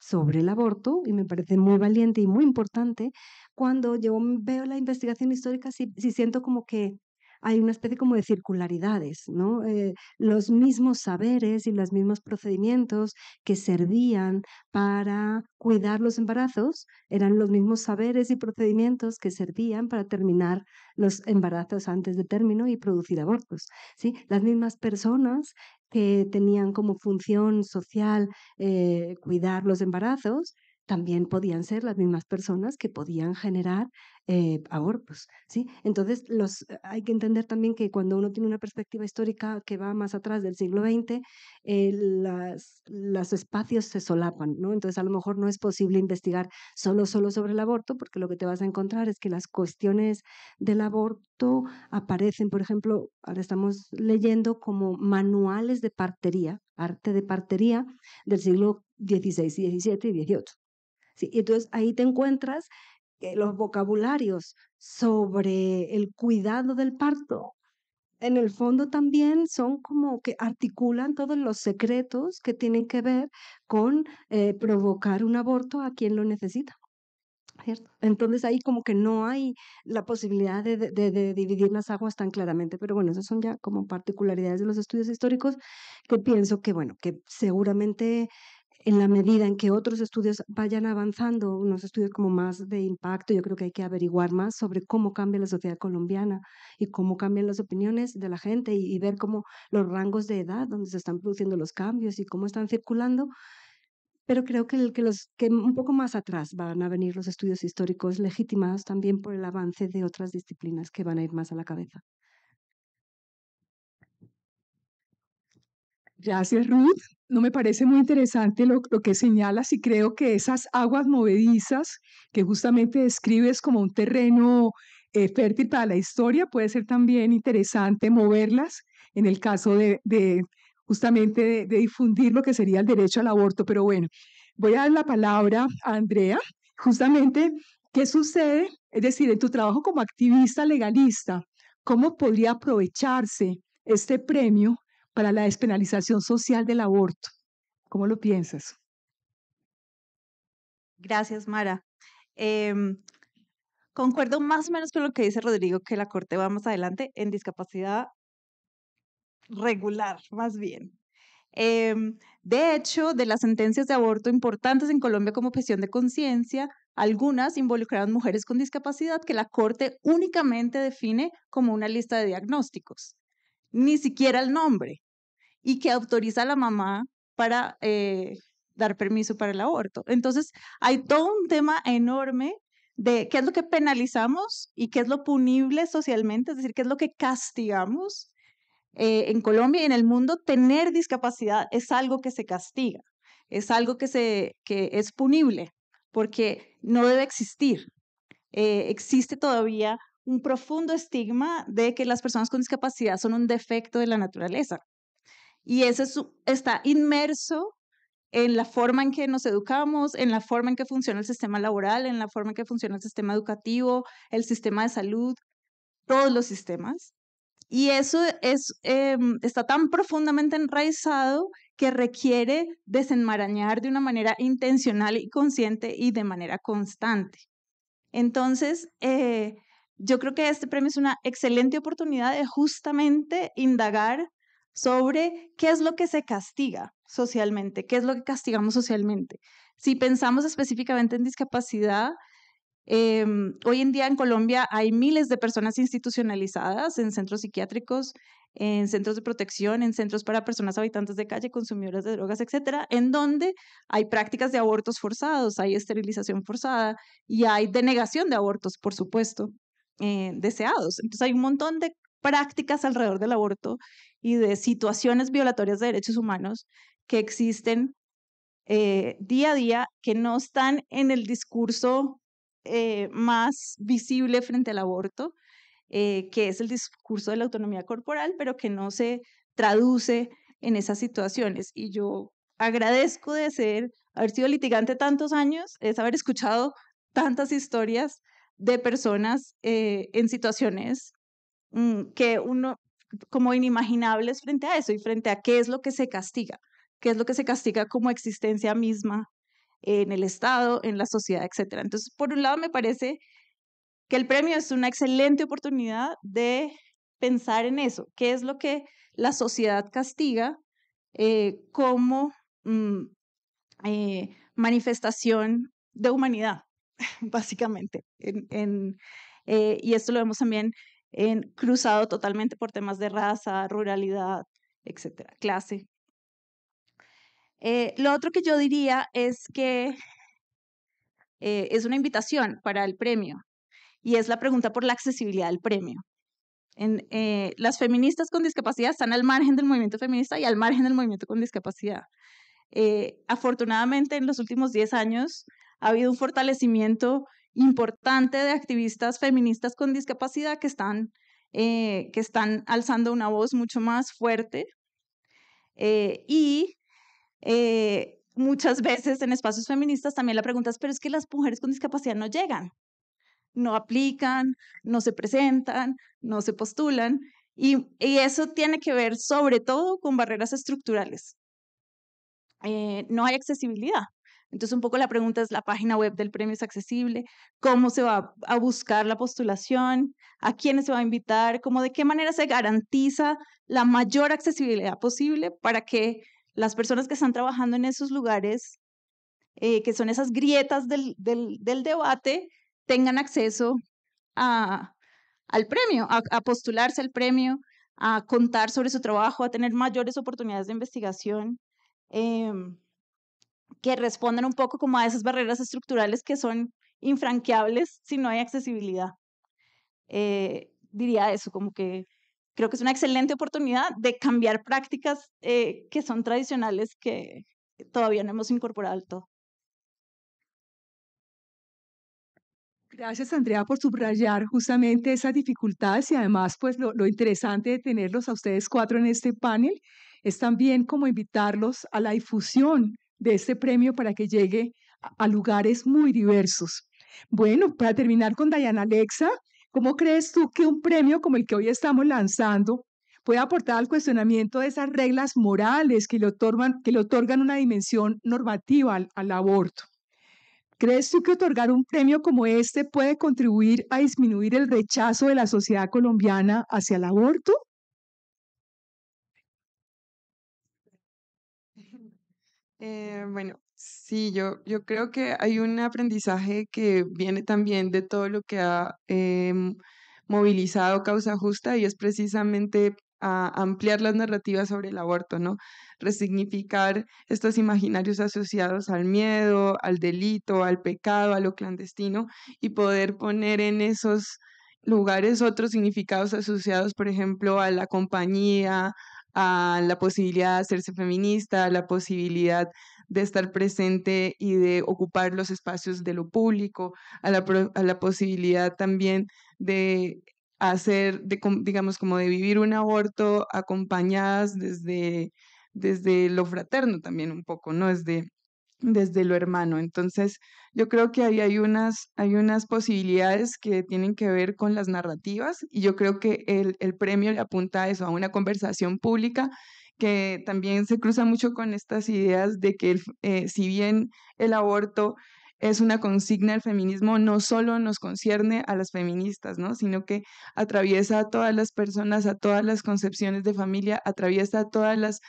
sobre el aborto y me parece muy valiente y muy importante. Cuando yo veo la investigación histórica, si siento como que hay una especie como de circularidades, ¿no? Eh, los mismos saberes y los mismos procedimientos que servían para cuidar los embarazos eran los mismos saberes y procedimientos que servían para terminar los embarazos antes de término y producir abortos, ¿sí? Las mismas personas que tenían como función social eh, cuidar los embarazos, también podían ser las mismas personas que podían generar eh, abortos, ¿sí? Entonces, los, eh, hay que entender también que cuando uno tiene una perspectiva histórica que va más atrás del siglo XX, eh, las, los espacios se solapan, ¿no? Entonces, a lo mejor no es posible investigar solo, solo sobre el aborto, porque lo que te vas a encontrar es que las cuestiones del aborto aparecen, por ejemplo, ahora estamos leyendo como manuales de partería, arte de partería del siglo XVI, XVII y XVIII. Y entonces ahí te encuentras que eh, los vocabularios sobre el cuidado del parto. En el fondo también son como que articulan todos los secretos que tienen que ver con eh, provocar un aborto a quien lo necesita. ¿Cierto? Entonces ahí como que no hay la posibilidad de, de, dividir las aguas tan claramente, pero bueno, esas son ya como particularidades de los estudios históricos que pienso que, bueno, que seguramente en la medida en que otros estudios vayan avanzando, unos estudios como más de impacto, yo creo que hay que averiguar más sobre cómo cambia la sociedad colombiana y cómo cambian las opiniones de la gente y, ver cómo los rangos de edad donde se están produciendo los cambios y cómo están circulando. Pero creo que, que, los, que un poco más atrás van a venir los estudios históricos legitimados también por el avance de otras disciplinas que van a ir más a la cabeza. Gracias, Ruth no me parece muy interesante lo, que señalas y creo que esas aguas movedizas que justamente describes como un terreno eh, fértil para la historia, puede ser también interesante moverlas en el caso de, justamente de, difundir lo que sería el derecho al aborto. Pero bueno, voy a dar la palabra a Andrea. Justamente, ¿qué sucede? Es decir, en tu trabajo como activista legalista, ¿cómo podría aprovecharse este premio para la despenalización social del aborto. ¿Cómo lo piensas? Gracias, Mara. Em, concuerdo más o menos con lo que dice Rodrigo, que la Corte va más adelante en discapacidad regular, más bien. Em, de hecho, de las sentencias de aborto importantes en Colombia como presión de conciencia, algunas involucraron mujeres con discapacidad que la Corte únicamente define como una lista de diagnósticos, ni siquiera el nombre y que autoriza a la mamá para eh, dar permiso para el aborto. Entonces, hay todo un tema enorme de qué es lo que penalizamos y qué es lo punible socialmente, es decir, qué es lo que castigamos. Eh, en Colombia y en el mundo, tener discapacidad es algo que se castiga, es algo que, se, es punible, porque no debe existir. Eh, existe todavía un profundo estigma de que las personas con discapacidad son un defecto de la naturaleza, y eso está inmerso en la forma en que nos educamos, en la forma en que funciona el sistema laboral, en la forma en que funciona el sistema educativo, el sistema de salud, todos los sistemas. Y eso em, está tan profundamente enraizado que requiere desenmarañar de una manera intencional y consciente y de manera constante. Entonces, eh, yo creo que este premio es una excelente oportunidad de justamente indagar sobre qué es lo que se castiga socialmente, qué es lo que castigamos socialmente. Si pensamos específicamente en discapacidad, em, hoy en día en Colombia hay miles de personas institucionalizadas en centros psiquiátricos, en centros de protección, en centros para personas habitantes de calle, consumidoras de drogas, etcétera, en donde hay prácticas de abortos forzados, hay esterilización forzada y hay denegación de abortos, por supuesto, eh, deseados. Entonces hay un montón de prácticas alrededor del aborto y de situaciones violatorias de derechos humanos que existen eh, día a día, que no están en el discurso eh, más visible frente al aborto, eh, que es el discurso de la autonomía corporal, pero que no se traduce en esas situaciones. Y yo agradezco de ser, haber sido litigante tantos años, es haber escuchado tantas historias de personas en situaciones Mm, que uno, como inimaginables frente a eso y frente a qué es lo que se castiga, qué es lo que se castiga como existencia misma en el Estado, en la sociedad, etc. Entonces, por un lado, me parece que el premio es una excelente oportunidad de pensar en eso, qué es lo que la sociedad castiga eh, como mm, eh, manifestación de humanidad, (laughs) básicamente. En, eh, y esto lo vemos también en, cruzado totalmente por temas de raza, ruralidad, etcétera, clase. Eh, lo otro que yo diría es que eh, es una invitación para el premio y es la pregunta por la accesibilidad del premio. Eh, las feministas con discapacidad están al margen del movimiento feminista y al margen del movimiento con discapacidad. afortunadamente, en los últimos 10 años ha habido un fortalecimiento importante de activistas feministas con discapacidad que están, eh, que están alzando una voz mucho más fuerte eh, y eh, muchas veces en espacios feministas también la pregunta es, pero es que las mujeres con discapacidad no llegan, no aplican, no se presentan, no se postulan. Y, eso tiene que ver sobre todo con barreras estructurales. no hay accesibilidad. Entonces, un poco la pregunta es, ¿la página web del premio es accesible? ¿Cómo se va a buscar la postulación? ¿A quiénes se va a invitar? ¿Cómo de qué manera se garantiza la mayor accesibilidad posible para que las personas que están trabajando en esos lugares, eh, que son esas grietas del, del, debate, tengan acceso a, al premio, a, postularse al premio, a contar sobre su trabajo, a tener mayores oportunidades de investigación. Em, que respondan un poco como a esas barreras estructurales que son infranqueables si no hay accesibilidad. Eh, diría eso, como que creo que es una excelente oportunidad de cambiar prácticas eh, que son tradicionales que todavía no hemos incorporado todo. Gracias, Andrea, por subrayar justamente esas dificultades y además, pues, lo, lo, interesante de tenerlos a ustedes cuatro en este panel es también como invitarlos a la difusión de este premio para que llegue a, lugares muy diversos. Bueno, para terminar con Diana Alexa, ¿cómo crees tú que un premio como el que hoy estamos lanzando puede aportar al cuestionamiento de esas reglas morales que le otorgan, una dimensión normativa al aborto? ¿Crees tú que otorgar un premio como este puede contribuir a disminuir el rechazo de la sociedad colombiana hacia el aborto? Eh, bueno, sí, yo, yo creo que hay un aprendizaje que viene también de todo lo que ha em, movilizado Causa Justa y es precisamente ampliar las narrativas sobre el aborto, ¿no? Resignificar estos imaginarios asociados al miedo, al delito, al pecado, a lo clandestino y poder poner en esos lugares otros significados asociados, por ejemplo, a la compañía, a la posibilidad de hacerse feminista, a la posibilidad de estar presente y de ocupar los espacios de lo público, a la, posibilidad también de hacer, de, digamos, como de vivir un aborto acompañadas desde, desde lo fraterno también un poco, ¿no? Desde, desde lo hermano. Entonces, yo creo que ahí hay unas, hay unas posibilidades que tienen que ver con las narrativas y yo creo que el, premio le apunta a eso, a una conversación pública que también se cruza mucho con estas ideas de que eh, si bien el aborto es una consigna del feminismo, no solo nos concierne a las feministas, ¿no? sino que atraviesa a todas las personas, a todas las concepciones de familia, atraviesa a todas las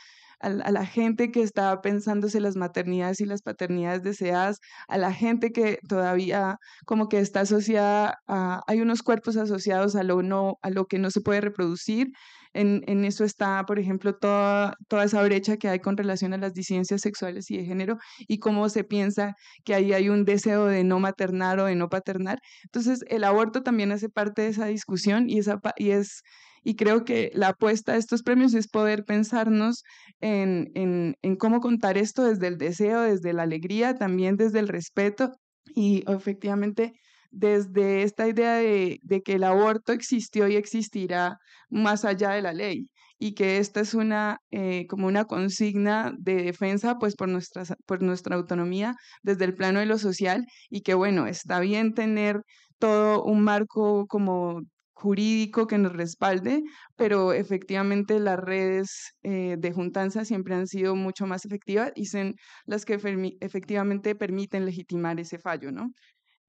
a, la gente que está pensándose las maternidades y las paternidades deseadas, a la gente que todavía como que está asociada hay unos cuerpos asociados a lo, no, a lo que no se puede reproducir. En, eso está, por ejemplo, toda, toda esa brecha que hay con relación a las disidencias sexuales y de género y cómo se piensa que ahí hay un deseo de no maternar o de no paternar. Entonces, el aborto también hace parte de esa discusión y, esa, y es y creo que la apuesta de estos premios es poder pensarnos en, cómo contar esto desde el deseo, desde la alegría, también desde el respeto y efectivamente desde esta idea de, que el aborto existió y existirá más allá de la ley y que esta es una eh, como una consigna de defensa pues por nuestra por nuestra autonomía desde el plano de lo social y que bueno está bien tener todo un marco como jurídico que nos respalde, pero efectivamente las redes eh, de juntanza siempre han sido mucho más efectivas y son las que efectivamente permiten legitimar ese fallo, ¿no?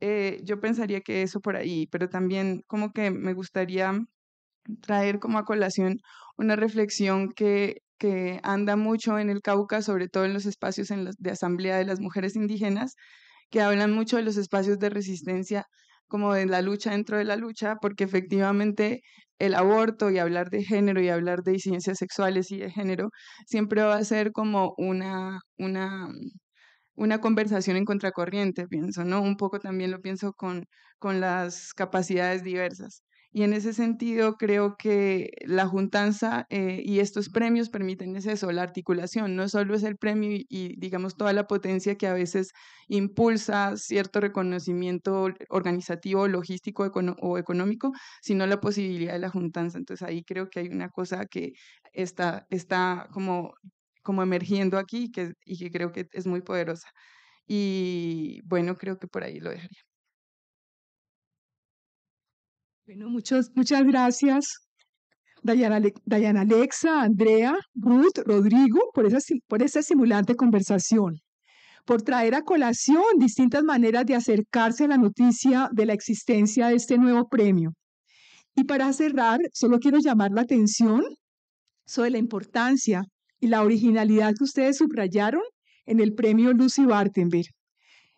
Eh, yo pensaría que eso por ahí, pero también como que me gustaría traer como a colación una reflexión que, anda mucho en el Cauca, sobre todo en los espacios en los, de asamblea de las mujeres indígenas, que hablan mucho de los espacios de resistencia como de la lucha dentro de la lucha, porque efectivamente el aborto y hablar de género y hablar de disidencias sexuales y de género siempre va a ser como una, una, una conversación en contracorriente, pienso, ¿no? Un poco también lo pienso con, con las capacidades diversas. Y en ese sentido, creo que la juntanza eh, y estos premios permiten eso, la articulación. No solo es el premio y, digamos, toda la potencia que a veces impulsa cierto reconocimiento organizativo, logístico o económico, sino la posibilidad de la juntanza. Entonces, ahí creo que hay una cosa que está, está como, como emergiendo aquí que, y que creo que es muy poderosa. Y bueno, creo que por ahí lo dejaría. Bueno, muchas, muchas gracias, Dayana, Alexa, Andrea, Ruth, Rodrigo, por esa, por esa estimulante conversación, por traer a colación distintas maneras de acercarse a la noticia de la existencia de este nuevo premio. Y para cerrar, solo quiero llamar la atención sobre la importancia y la originalidad que ustedes subrayaron en el premio Lucy Bartenberg.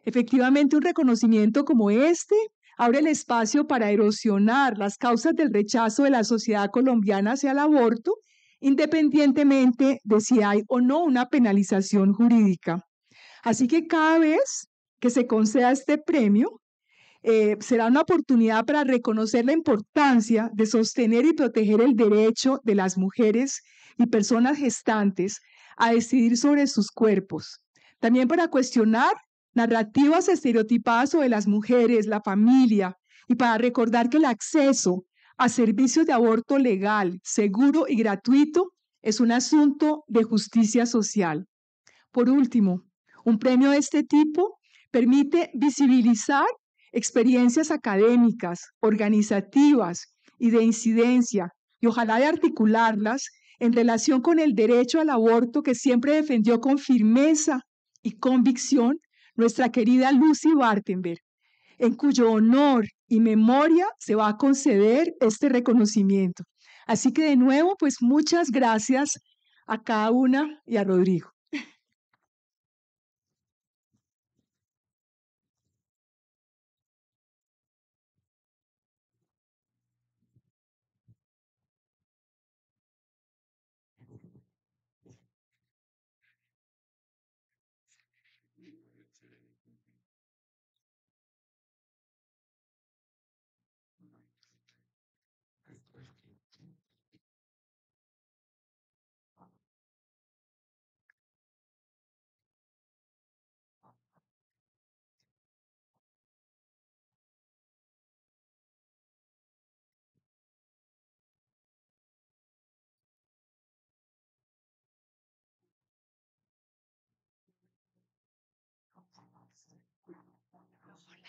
Efectivamente, un reconocimiento como este abre el espacio para erosionar las causas del rechazo de la sociedad colombiana hacia el aborto, independientemente de si hay o no una penalización jurídica. Así que cada vez que se conceda este premio, eh, será una oportunidad para reconocer la importancia de sostener y proteger el derecho de las mujeres y personas gestantes a decidir sobre sus cuerpos. También para cuestionar narrativas estereotipadas sobre las mujeres, la familia, y para recordar que el acceso a servicios de aborto legal, seguro y gratuito es un asunto de justicia social. Por último, un premio de este tipo permite visibilizar experiencias académicas, organizativas y de incidencia, y ojalá de articularlas en relación con el derecho al aborto que siempre defendió con firmeza y convicción nuestra querida Lucy Bartenberg, en cuyo honor y memoria se va a conceder este reconocimiento. Así que de nuevo, pues muchas gracias a cada una y a Rodrigo.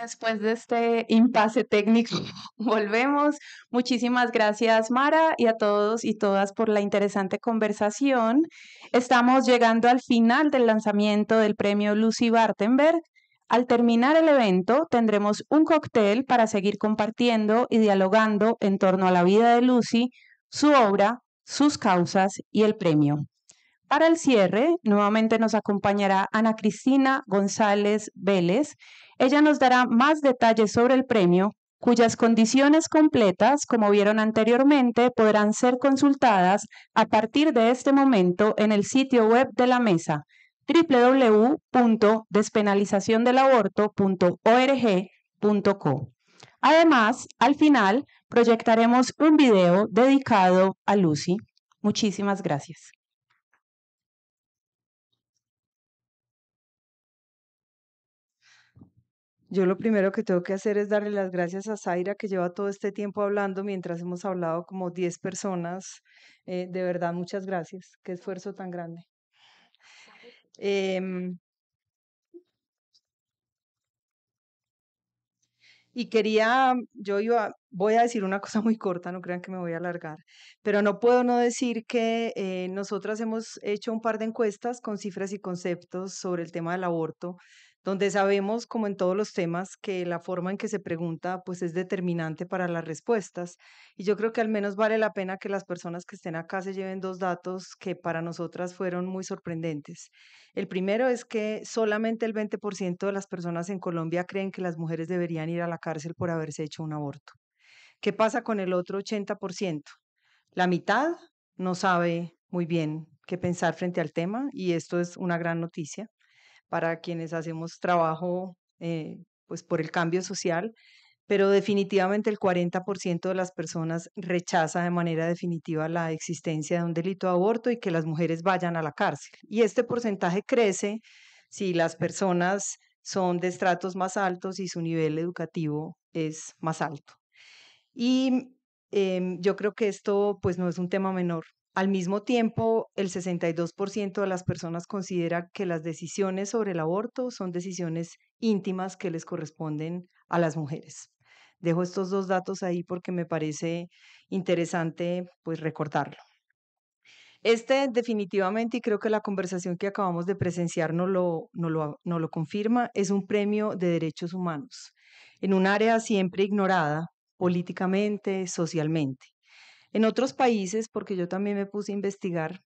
Después de este impasse técnico, (laughs) volvemos. Muchísimas gracias, Mara, y a todos y todas por la interesante conversación. Estamos llegando al final del lanzamiento del premio Lucy Bartenberg. Al terminar el evento, tendremos un cóctel para seguir compartiendo y dialogando en torno a la vida de Lucy, su obra, sus causas y el premio. Para el cierre, nuevamente nos acompañará Ana Cristina González Vélez, ella nos dará más detalles sobre el premio, cuyas condiciones completas, como vieron anteriormente, podrán ser consultadas a partir de este momento en el sitio web de la mesa www.despenalizaciondelaborto.org.co. Además, al final, proyectaremos un video dedicado a Lucy. Muchísimas gracias. Yo lo primero que tengo que hacer es darle las gracias a Zaira, que lleva todo este tiempo hablando, mientras hemos hablado como 10 personas. Eh, de verdad, muchas gracias. Qué esfuerzo tan grande. Em, y quería, yo iba, voy a decir una cosa muy corta, no crean que me voy a alargar, pero no puedo no decir que eh, nosotras hemos hecho un par de encuestas con cifras y conceptos sobre el tema del aborto, donde sabemos, como en todos los temas, que la forma en que se pregunta pues es determinante para las respuestas. Y yo creo que al menos vale la pena que las personas que estén acá se lleven dos datos que para nosotras fueron muy sorprendentes. El primero es que solamente el 20% de las personas en Colombia creen que las mujeres deberían ir a la cárcel por haberse hecho un aborto. ¿Qué pasa con el otro 80%? La mitad no sabe muy bien qué pensar frente al tema y esto es una gran noticia para quienes hacemos trabajo eh, pues por el cambio social, pero definitivamente el 40% de las personas rechaza de manera definitiva la existencia de un delito de aborto y que las mujeres vayan a la cárcel. Y este porcentaje crece si las personas son de estratos más altos y su nivel educativo es más alto. Y em, yo creo que esto pues no es un tema menor. Al mismo tiempo, el 62% de las personas considera que las decisiones sobre el aborto son decisiones íntimas que les corresponden a las mujeres. Dejo estos dos datos ahí porque me parece interesante pues recordarlo. Este definitivamente, y creo que la conversación que acabamos de presenciar no lo confirma, es un premio de derechos humanos. En un área siempre ignorada, políticamente, socialmente. En otros países, porque yo también me puse a investigar,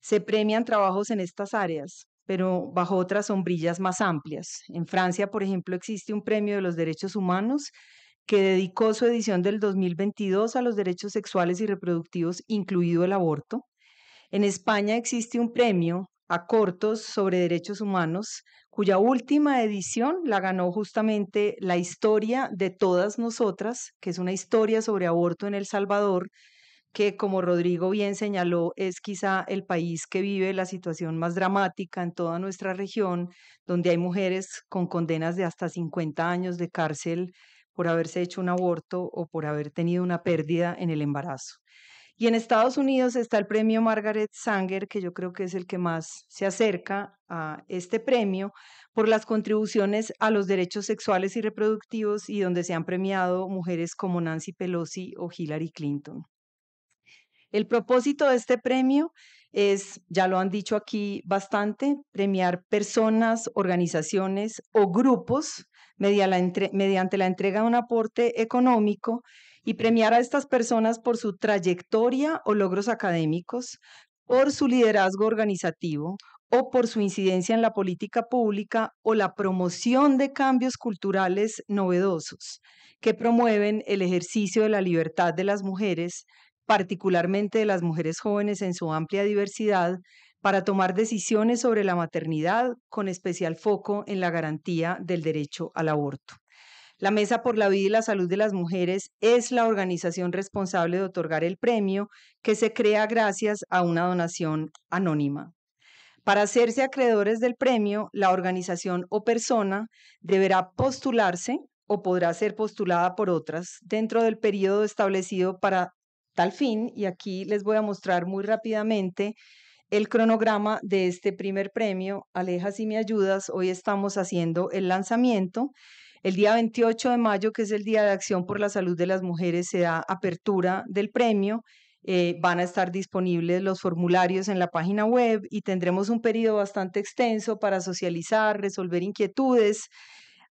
se premian trabajos en estas áreas, pero bajo otras sombrillas más amplias. En Francia, por ejemplo, existe un premio de los derechos humanos que dedicó su edición del 2022 a los derechos sexuales y reproductivos, incluido el aborto. En España existe un premio a cortos sobre derechos humanos, cuya última edición la ganó justamente La historia de todas nosotras, que es una historia sobre aborto en El Salvador, que como Rodrigo bien señaló, es quizá el país que vive la situación más dramática en toda nuestra región, donde hay mujeres con condenas de hasta 50 años de cárcel por haberse hecho un aborto o por haber tenido una pérdida en el embarazo. Y en Estados Unidos está el premio Margaret Sanger, que yo creo que es el que más se acerca a este premio por las contribuciones a los derechos sexuales y reproductivos y donde se han premiado mujeres como Nancy Pelosi o Hillary Clinton. El propósito de este premio es, ya lo han dicho aquí bastante, premiar personas, organizaciones o grupos mediante la, entrega de un aporte económico y premiar a estas personas por su trayectoria o logros académicos, por su liderazgo organizativo o por su incidencia en la política pública o la promoción de cambios culturales novedosos que promueven el ejercicio de la libertad de las mujeres, particularmente de las mujeres jóvenes en su amplia diversidad, para tomar decisiones sobre la maternidad con especial foco en la garantía del derecho al aborto. La Mesa por la Vida y la Salud de las Mujeres es la organización responsable de otorgar el premio que se crea gracias a una donación anónima. Para hacerse acreedores del premio, la organización o persona deberá postularse o podrá ser postulada por otras dentro del periodo establecido para tal fin. Y aquí les voy a mostrar muy rápidamente el cronograma de este primer premio. Aleja si me ayudas, hoy estamos haciendo el lanzamiento el día 28 de mayo, que es el Día de Acción por la Salud de las Mujeres, se da apertura del premio. Eh, van a estar disponibles los formularios en la página web y tendremos un periodo bastante extenso para socializar, resolver inquietudes.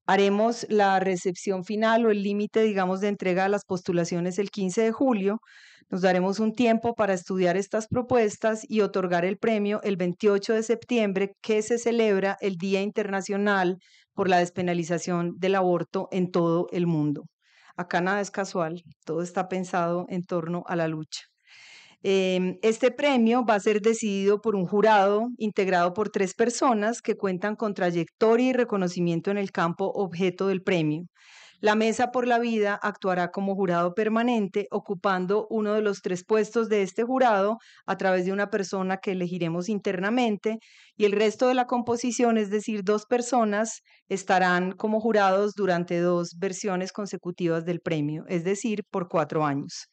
Haremos la recepción final o el límite, digamos, de entrega de las postulaciones el 15 de julio. Nos daremos un tiempo para estudiar estas propuestas y otorgar el premio el 28 de septiembre, que se celebra el Día Internacional por la despenalización del aborto en todo el mundo. Acá nada es casual, todo está pensado en torno a la lucha. Em, este premio va a ser decidido por un jurado integrado por tres personas que cuentan con trayectoria y reconocimiento en el campo objeto del premio. La Mesa por la Vida actuará como jurado permanente, ocupando uno de los tres puestos de este jurado a través de una persona que elegiremos internamente y el resto de la composición, es decir, dos personas, estarán como jurados durante dos versiones consecutivas del premio, es decir, por cuatro años.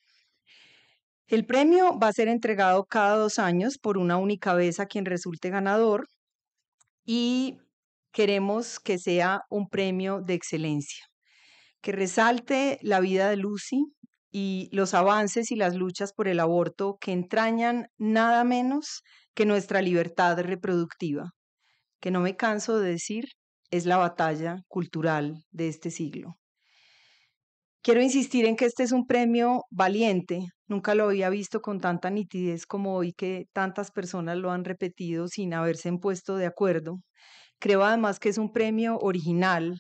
El premio va a ser entregado cada dos años por una única vez a quien resulte ganador y queremos que sea un premio de excelencia que resalte la vida de Lucy y los avances y las luchas por el aborto que entrañan nada menos que nuestra libertad reproductiva, que no me canso de decir es la batalla cultural de este siglo. Quiero insistir en que este es un premio valiente, nunca lo había visto con tanta nitidez como hoy que tantas personas lo han repetido sin haberse puesto de acuerdo. Creo además que es un premio original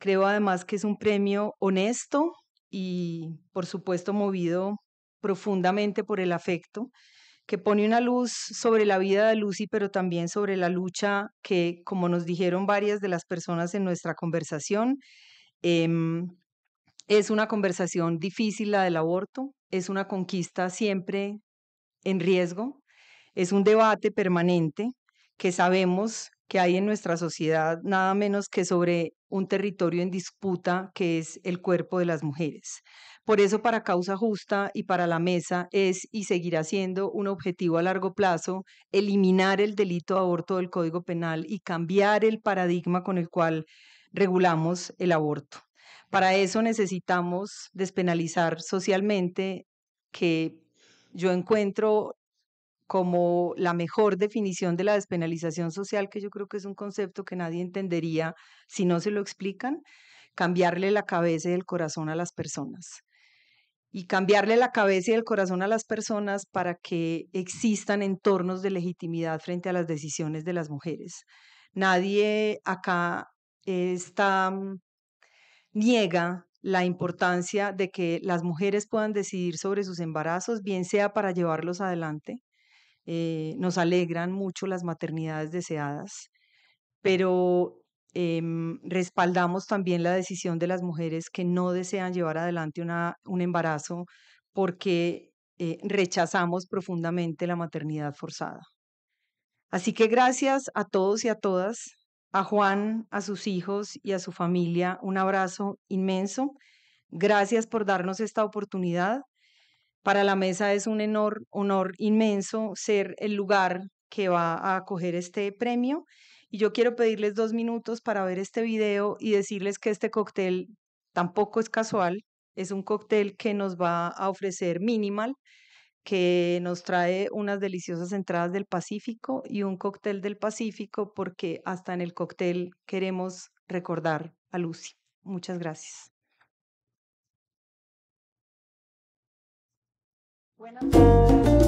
Creo además que es un premio honesto y, por supuesto, movido profundamente por el afecto, que pone una luz sobre la vida de Lucy, pero también sobre la lucha que, como nos dijeron varias de las personas en nuestra conversación, em, es una conversación difícil la del aborto, es una conquista siempre en riesgo, es un debate permanente que sabemos que hay en nuestra sociedad, nada menos que sobre un territorio en disputa que es el cuerpo de las mujeres. Por eso, para Causa Justa y para la Mesa, es y seguirá siendo un objetivo a largo plazo eliminar el delito aborto del Código Penal y cambiar el paradigma con el cual regulamos el aborto. Para eso necesitamos despenalizar socialmente, que yo encuentro como la mejor definición de la despenalización social, que yo creo que es un concepto que nadie entendería si no se lo explican, cambiarle la cabeza y el corazón a las personas. Y cambiarle la cabeza y el corazón a las personas para que existan entornos de legitimidad frente a las decisiones de las mujeres. Nadie acá está, mm, niega la importancia de que las mujeres puedan decidir sobre sus embarazos, bien sea para llevarlos adelante, eh, nos alegran mucho las maternidades deseadas, pero em, respaldamos también la decisión de las mujeres que no desean llevar adelante un embarazo porque eh, rechazamos profundamente la maternidad forzada. Así que gracias a todos y a todas, a Juan, a sus hijos y a su familia, un abrazo inmenso. Gracias por darnos esta oportunidad para la mesa es un honor, honor inmenso ser el lugar que va a acoger este premio. Y yo quiero pedirles dos minutos para ver este video y decirles que este cóctel tampoco es casual. Es un cóctel que nos va a ofrecer Minimal, que nos trae unas deliciosas entradas del Pacífico y un cóctel del Pacífico porque hasta en el cóctel queremos recordar a Lucy. Muchas gracias. Buenas noches.